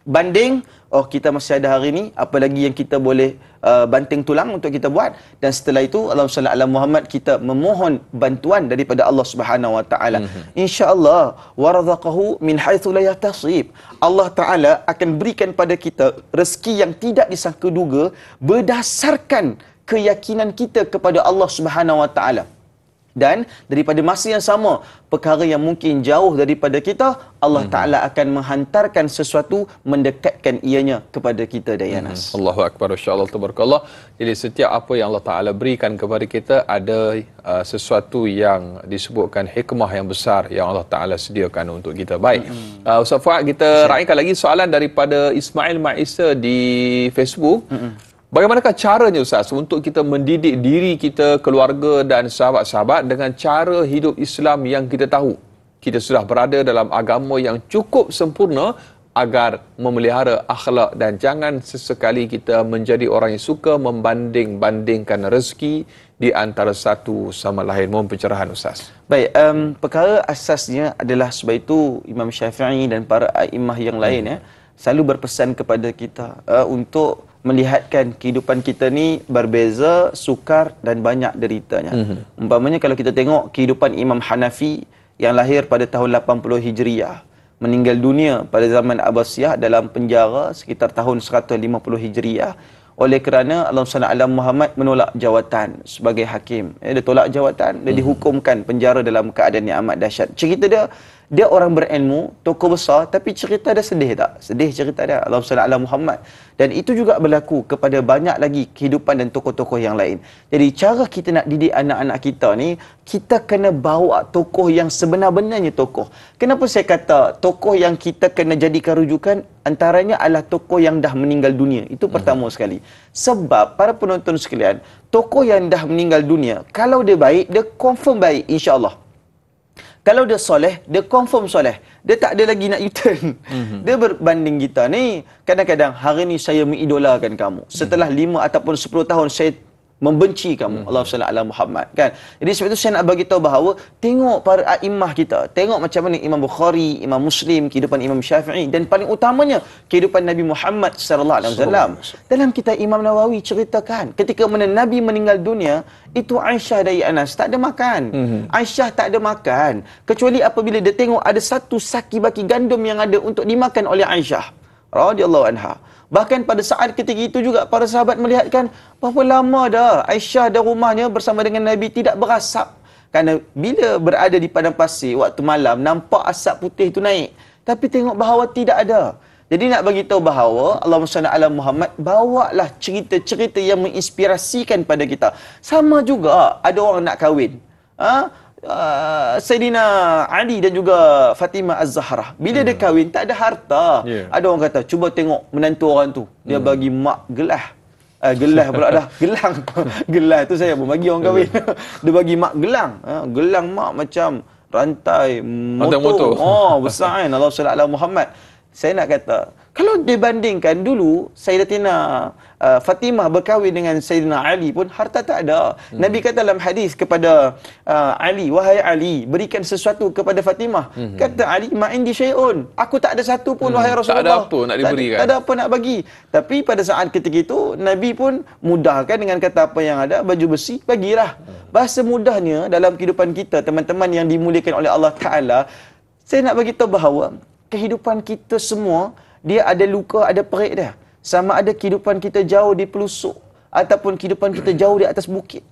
Speaker 2: banding oh kita masih ada hari ini, apa lagi yang kita boleh uh, banting tulang untuk kita buat dan setelah itu Allah Subhanahu Muhammad kita memohon bantuan daripada Allah Subhanahu wa Mm-hmm. Insya-Allah warzaqahu min haitsu la yahtasib. Allah taala akan berikan pada kita rezeki yang tidak disangka duga berdasarkan keyakinan kita kepada Allah Subhanahu wa dan daripada masa yang sama, perkara yang mungkin jauh daripada kita, Allah hmm. Ta'ala akan menghantarkan sesuatu, mendekatkan ianya kepada kita, Dayanas.
Speaker 1: Hmm. Allahu Akbar, insyaAllah, terberkallah. Jadi setiap apa yang Allah Ta'ala berikan kepada kita, ada uh, sesuatu yang disebutkan hikmah yang besar yang Allah Ta'ala sediakan untuk kita. Baik, hmm. uh, Ustaz Fuad, kita raikan lagi soalan daripada Ismail Ma'isa di Facebook. Hmm. Bagaimanakah caranya Ustaz untuk kita mendidik diri kita, keluarga dan sahabat-sahabat dengan cara hidup Islam yang kita tahu? Kita sudah berada dalam agama yang cukup sempurna agar memelihara akhlak dan jangan sesekali kita menjadi orang yang suka membanding-bandingkan rezeki di antara satu sama lain. Mohon
Speaker 2: pencerahan Ustaz. Baik, um, perkara asasnya adalah sebab itu Imam Syafi'i dan para imah yang lain hmm. ya, selalu berpesan kepada kita uh, untuk melihatkan kehidupan kita ni berbeza, sukar dan banyak deritanya. Mm -hmm. Umpamanya kalau kita tengok kehidupan Imam Hanafi yang lahir pada tahun 80 Hijriah, meninggal dunia pada zaman Abbasiyah dalam penjara sekitar tahun 150 Hijriah. Oleh kerana Allah SWT Alam Muhammad menolak jawatan sebagai hakim. dia tolak jawatan, dia mhm. dihukumkan penjara dalam keadaan yang amat dahsyat. Cerita dia, dia orang berilmu, tokoh besar, tapi cerita dia sedih tak? Sedih cerita dia. Allahumma salli ala Muhammad. Dan itu juga berlaku kepada banyak lagi kehidupan dan tokoh-tokoh yang lain. Jadi cara kita nak didik anak-anak kita ni, kita kena bawa tokoh yang sebenar-benarnya tokoh. Kenapa saya kata tokoh yang kita kena jadikan rujukan antaranya adalah tokoh yang dah meninggal dunia. Itu hmm. pertama hmm. sekali. Sebab para penonton sekalian, tokoh yang dah meninggal dunia, kalau dia baik, dia confirm baik insya-Allah. Kalau dia soleh, dia confirm soleh. Dia tak ada lagi nak U-turn. Mm -hmm. Dia berbanding kita ni. Kadang-kadang, hari ni saya mengidolakan kamu. Setelah mm -hmm. 5 ataupun sepuluh tahun, saya membenci kamu hmm. Allah sallallahu alaihi Muhammad kan jadi sebab itu saya nak bagi tahu bahawa tengok para aimmah kita tengok macam mana Imam Bukhari Imam Muslim kehidupan Imam Syafi'i dan paling utamanya kehidupan Nabi Muhammad sallallahu alaihi wasallam dalam kita Imam Nawawi ceritakan ketika mana Nabi meninggal dunia itu Aisyah dari Anas tak ada makan hmm. Aisyah tak ada makan kecuali apabila dia tengok ada satu saki baki gandum yang ada untuk dimakan oleh Aisyah radhiyallahu anha Bahkan pada saat ketika itu juga para sahabat melihatkan berapa lama dah Aisyah dan rumahnya bersama dengan Nabi tidak berasap. Kerana bila berada di padang pasir waktu malam nampak asap putih itu naik. Tapi tengok bahawa tidak ada. Jadi nak bagi tahu bahawa Allah SWT ala Muhammad bawalah cerita-cerita yang menginspirasikan pada kita. Sama juga ada orang nak kahwin. Ha? Ah, Sayyidina Ali dan juga Fatimah az Zahra bila hmm. dia kahwin tak ada harta yeah. ada orang kata cuba tengok menantu orang tu dia hmm. bagi mak gelah Uh, gelah pula dah (laughs) gelang (laughs) gelah tu saya pun bagi orang kahwin (laughs) dia bagi mak gelang uh, gelang mak macam rantai motor, motor. oh besar kan Allah SWT Muhammad saya nak kata kalau dibandingkan dulu Sayyidatina uh, Fatimah berkahwin dengan Sayyidina Ali pun harta tak ada. Hmm. Nabi kata dalam hadis kepada uh, Ali, wahai Ali, berikan sesuatu kepada Fatimah. Hmm. Kata Ali, ma indi syai'un. Aku tak ada satu pun hmm. wahai Rasulullah. Tak ada apa nak diberikan. Tak, tak ada apa nak bagi. Tapi pada saat ketika itu Nabi pun mudahkan dengan kata apa yang ada, baju besi bagilah. Hmm. Bahasa mudahnya dalam kehidupan kita teman-teman yang dimuliakan oleh Allah Taala, saya nak bagi tahu bahawa kehidupan kita semua dia ada luka, ada perik dia. Sama ada kehidupan kita jauh di pelusuk ataupun kehidupan kita (clears throat) jauh di atas bukit.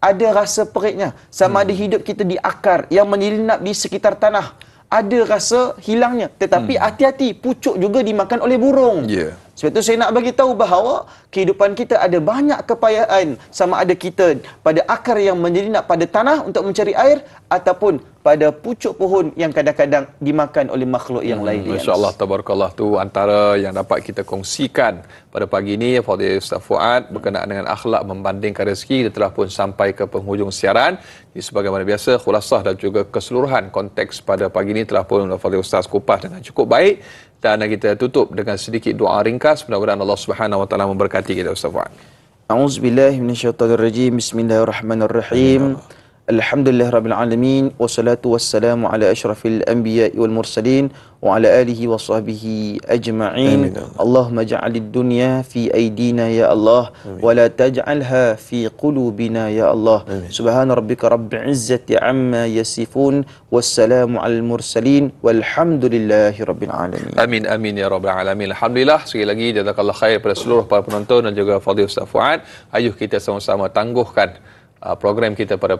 Speaker 2: Ada rasa periknya. Sama hmm. ada hidup kita di akar yang menyelinap di sekitar tanah. Ada rasa hilangnya. Tetapi hmm. hati-hati, pucuk juga dimakan oleh burung. Yeah. Sebab itu saya nak bagi tahu bahawa kehidupan kita ada banyak kepayahan. Sama ada kita pada akar yang menjadi nak pada tanah untuk mencari air ataupun pada pucuk pohon yang kadang-kadang dimakan oleh makhluk yang hmm, lain. Masya-Allah
Speaker 1: tabarakallah tu antara yang dapat kita kongsikan pada pagi ini ya Fadil Ustaz Fuad berkenaan dengan akhlak membandingkan rezeki kita telah pun sampai ke penghujung siaran. Di sebagaimana biasa khulasah dan juga keseluruhan konteks pada pagi ini telah pun Fadil Ustaz kupas dengan cukup baik dan kita tutup dengan sedikit doa ringkas mudah-mudahan Allah Subhanahu wa taala memberkati kita Ustaz Fuad.
Speaker 2: A'udzubillahi minasyaitonirrajim. Bismillahirrahmanirrahim. Ayuh. Alhamdulillah Rabbil Alamin Wassalatu wassalamu ala ashrafil anbiya wal mursalin Wa ala alihi wa sahbihi ajma'in Amin. Allahumma ja'alid dunya fi aidina ya Allah Amin. Wa la taj'alha fi qulubina ya Allah Amin. Subhan rabbika rabbi izzati amma yasifun Wassalamu ala mursalin Walhamdulillahi rabbil alamin
Speaker 1: Amin amin ya rabbil alamin Alhamdulillah sekali lagi jadakallah khair pada seluruh para penonton Dan juga Fadil Ustaz Fuad Ayuh kita sama-sama tangguhkan Uh, program kita pada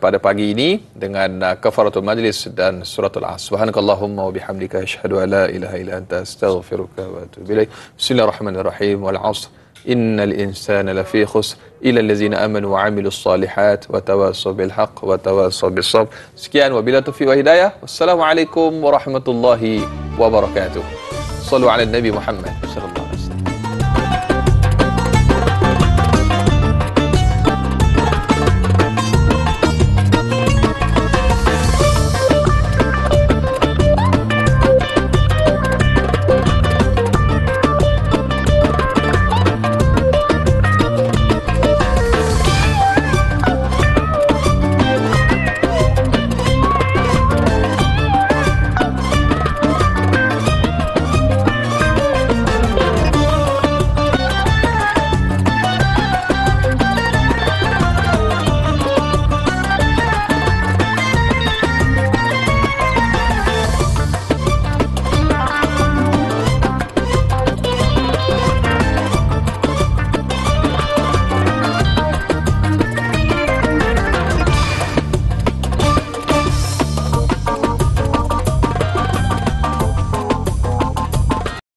Speaker 1: pada, pagi ini dengan uh, kafaratul majlis dan suratul as. Subhanakallahumma wa bihamdika asyhadu an la ilaha illa anta astaghfiruka wa atubu ilaik. Bismillahirrahmanirrahim wal asr. Innal insana lafi khusr illa allazina amanu wa amilus salihat wa tawassaw bil haqq wa tawassaw bis sabr. Sekian wa bila tawfiq hidayah. Wassalamualaikum warahmatullahi wabarakatuh. Sallu ala Nabi Muhammad sallallahu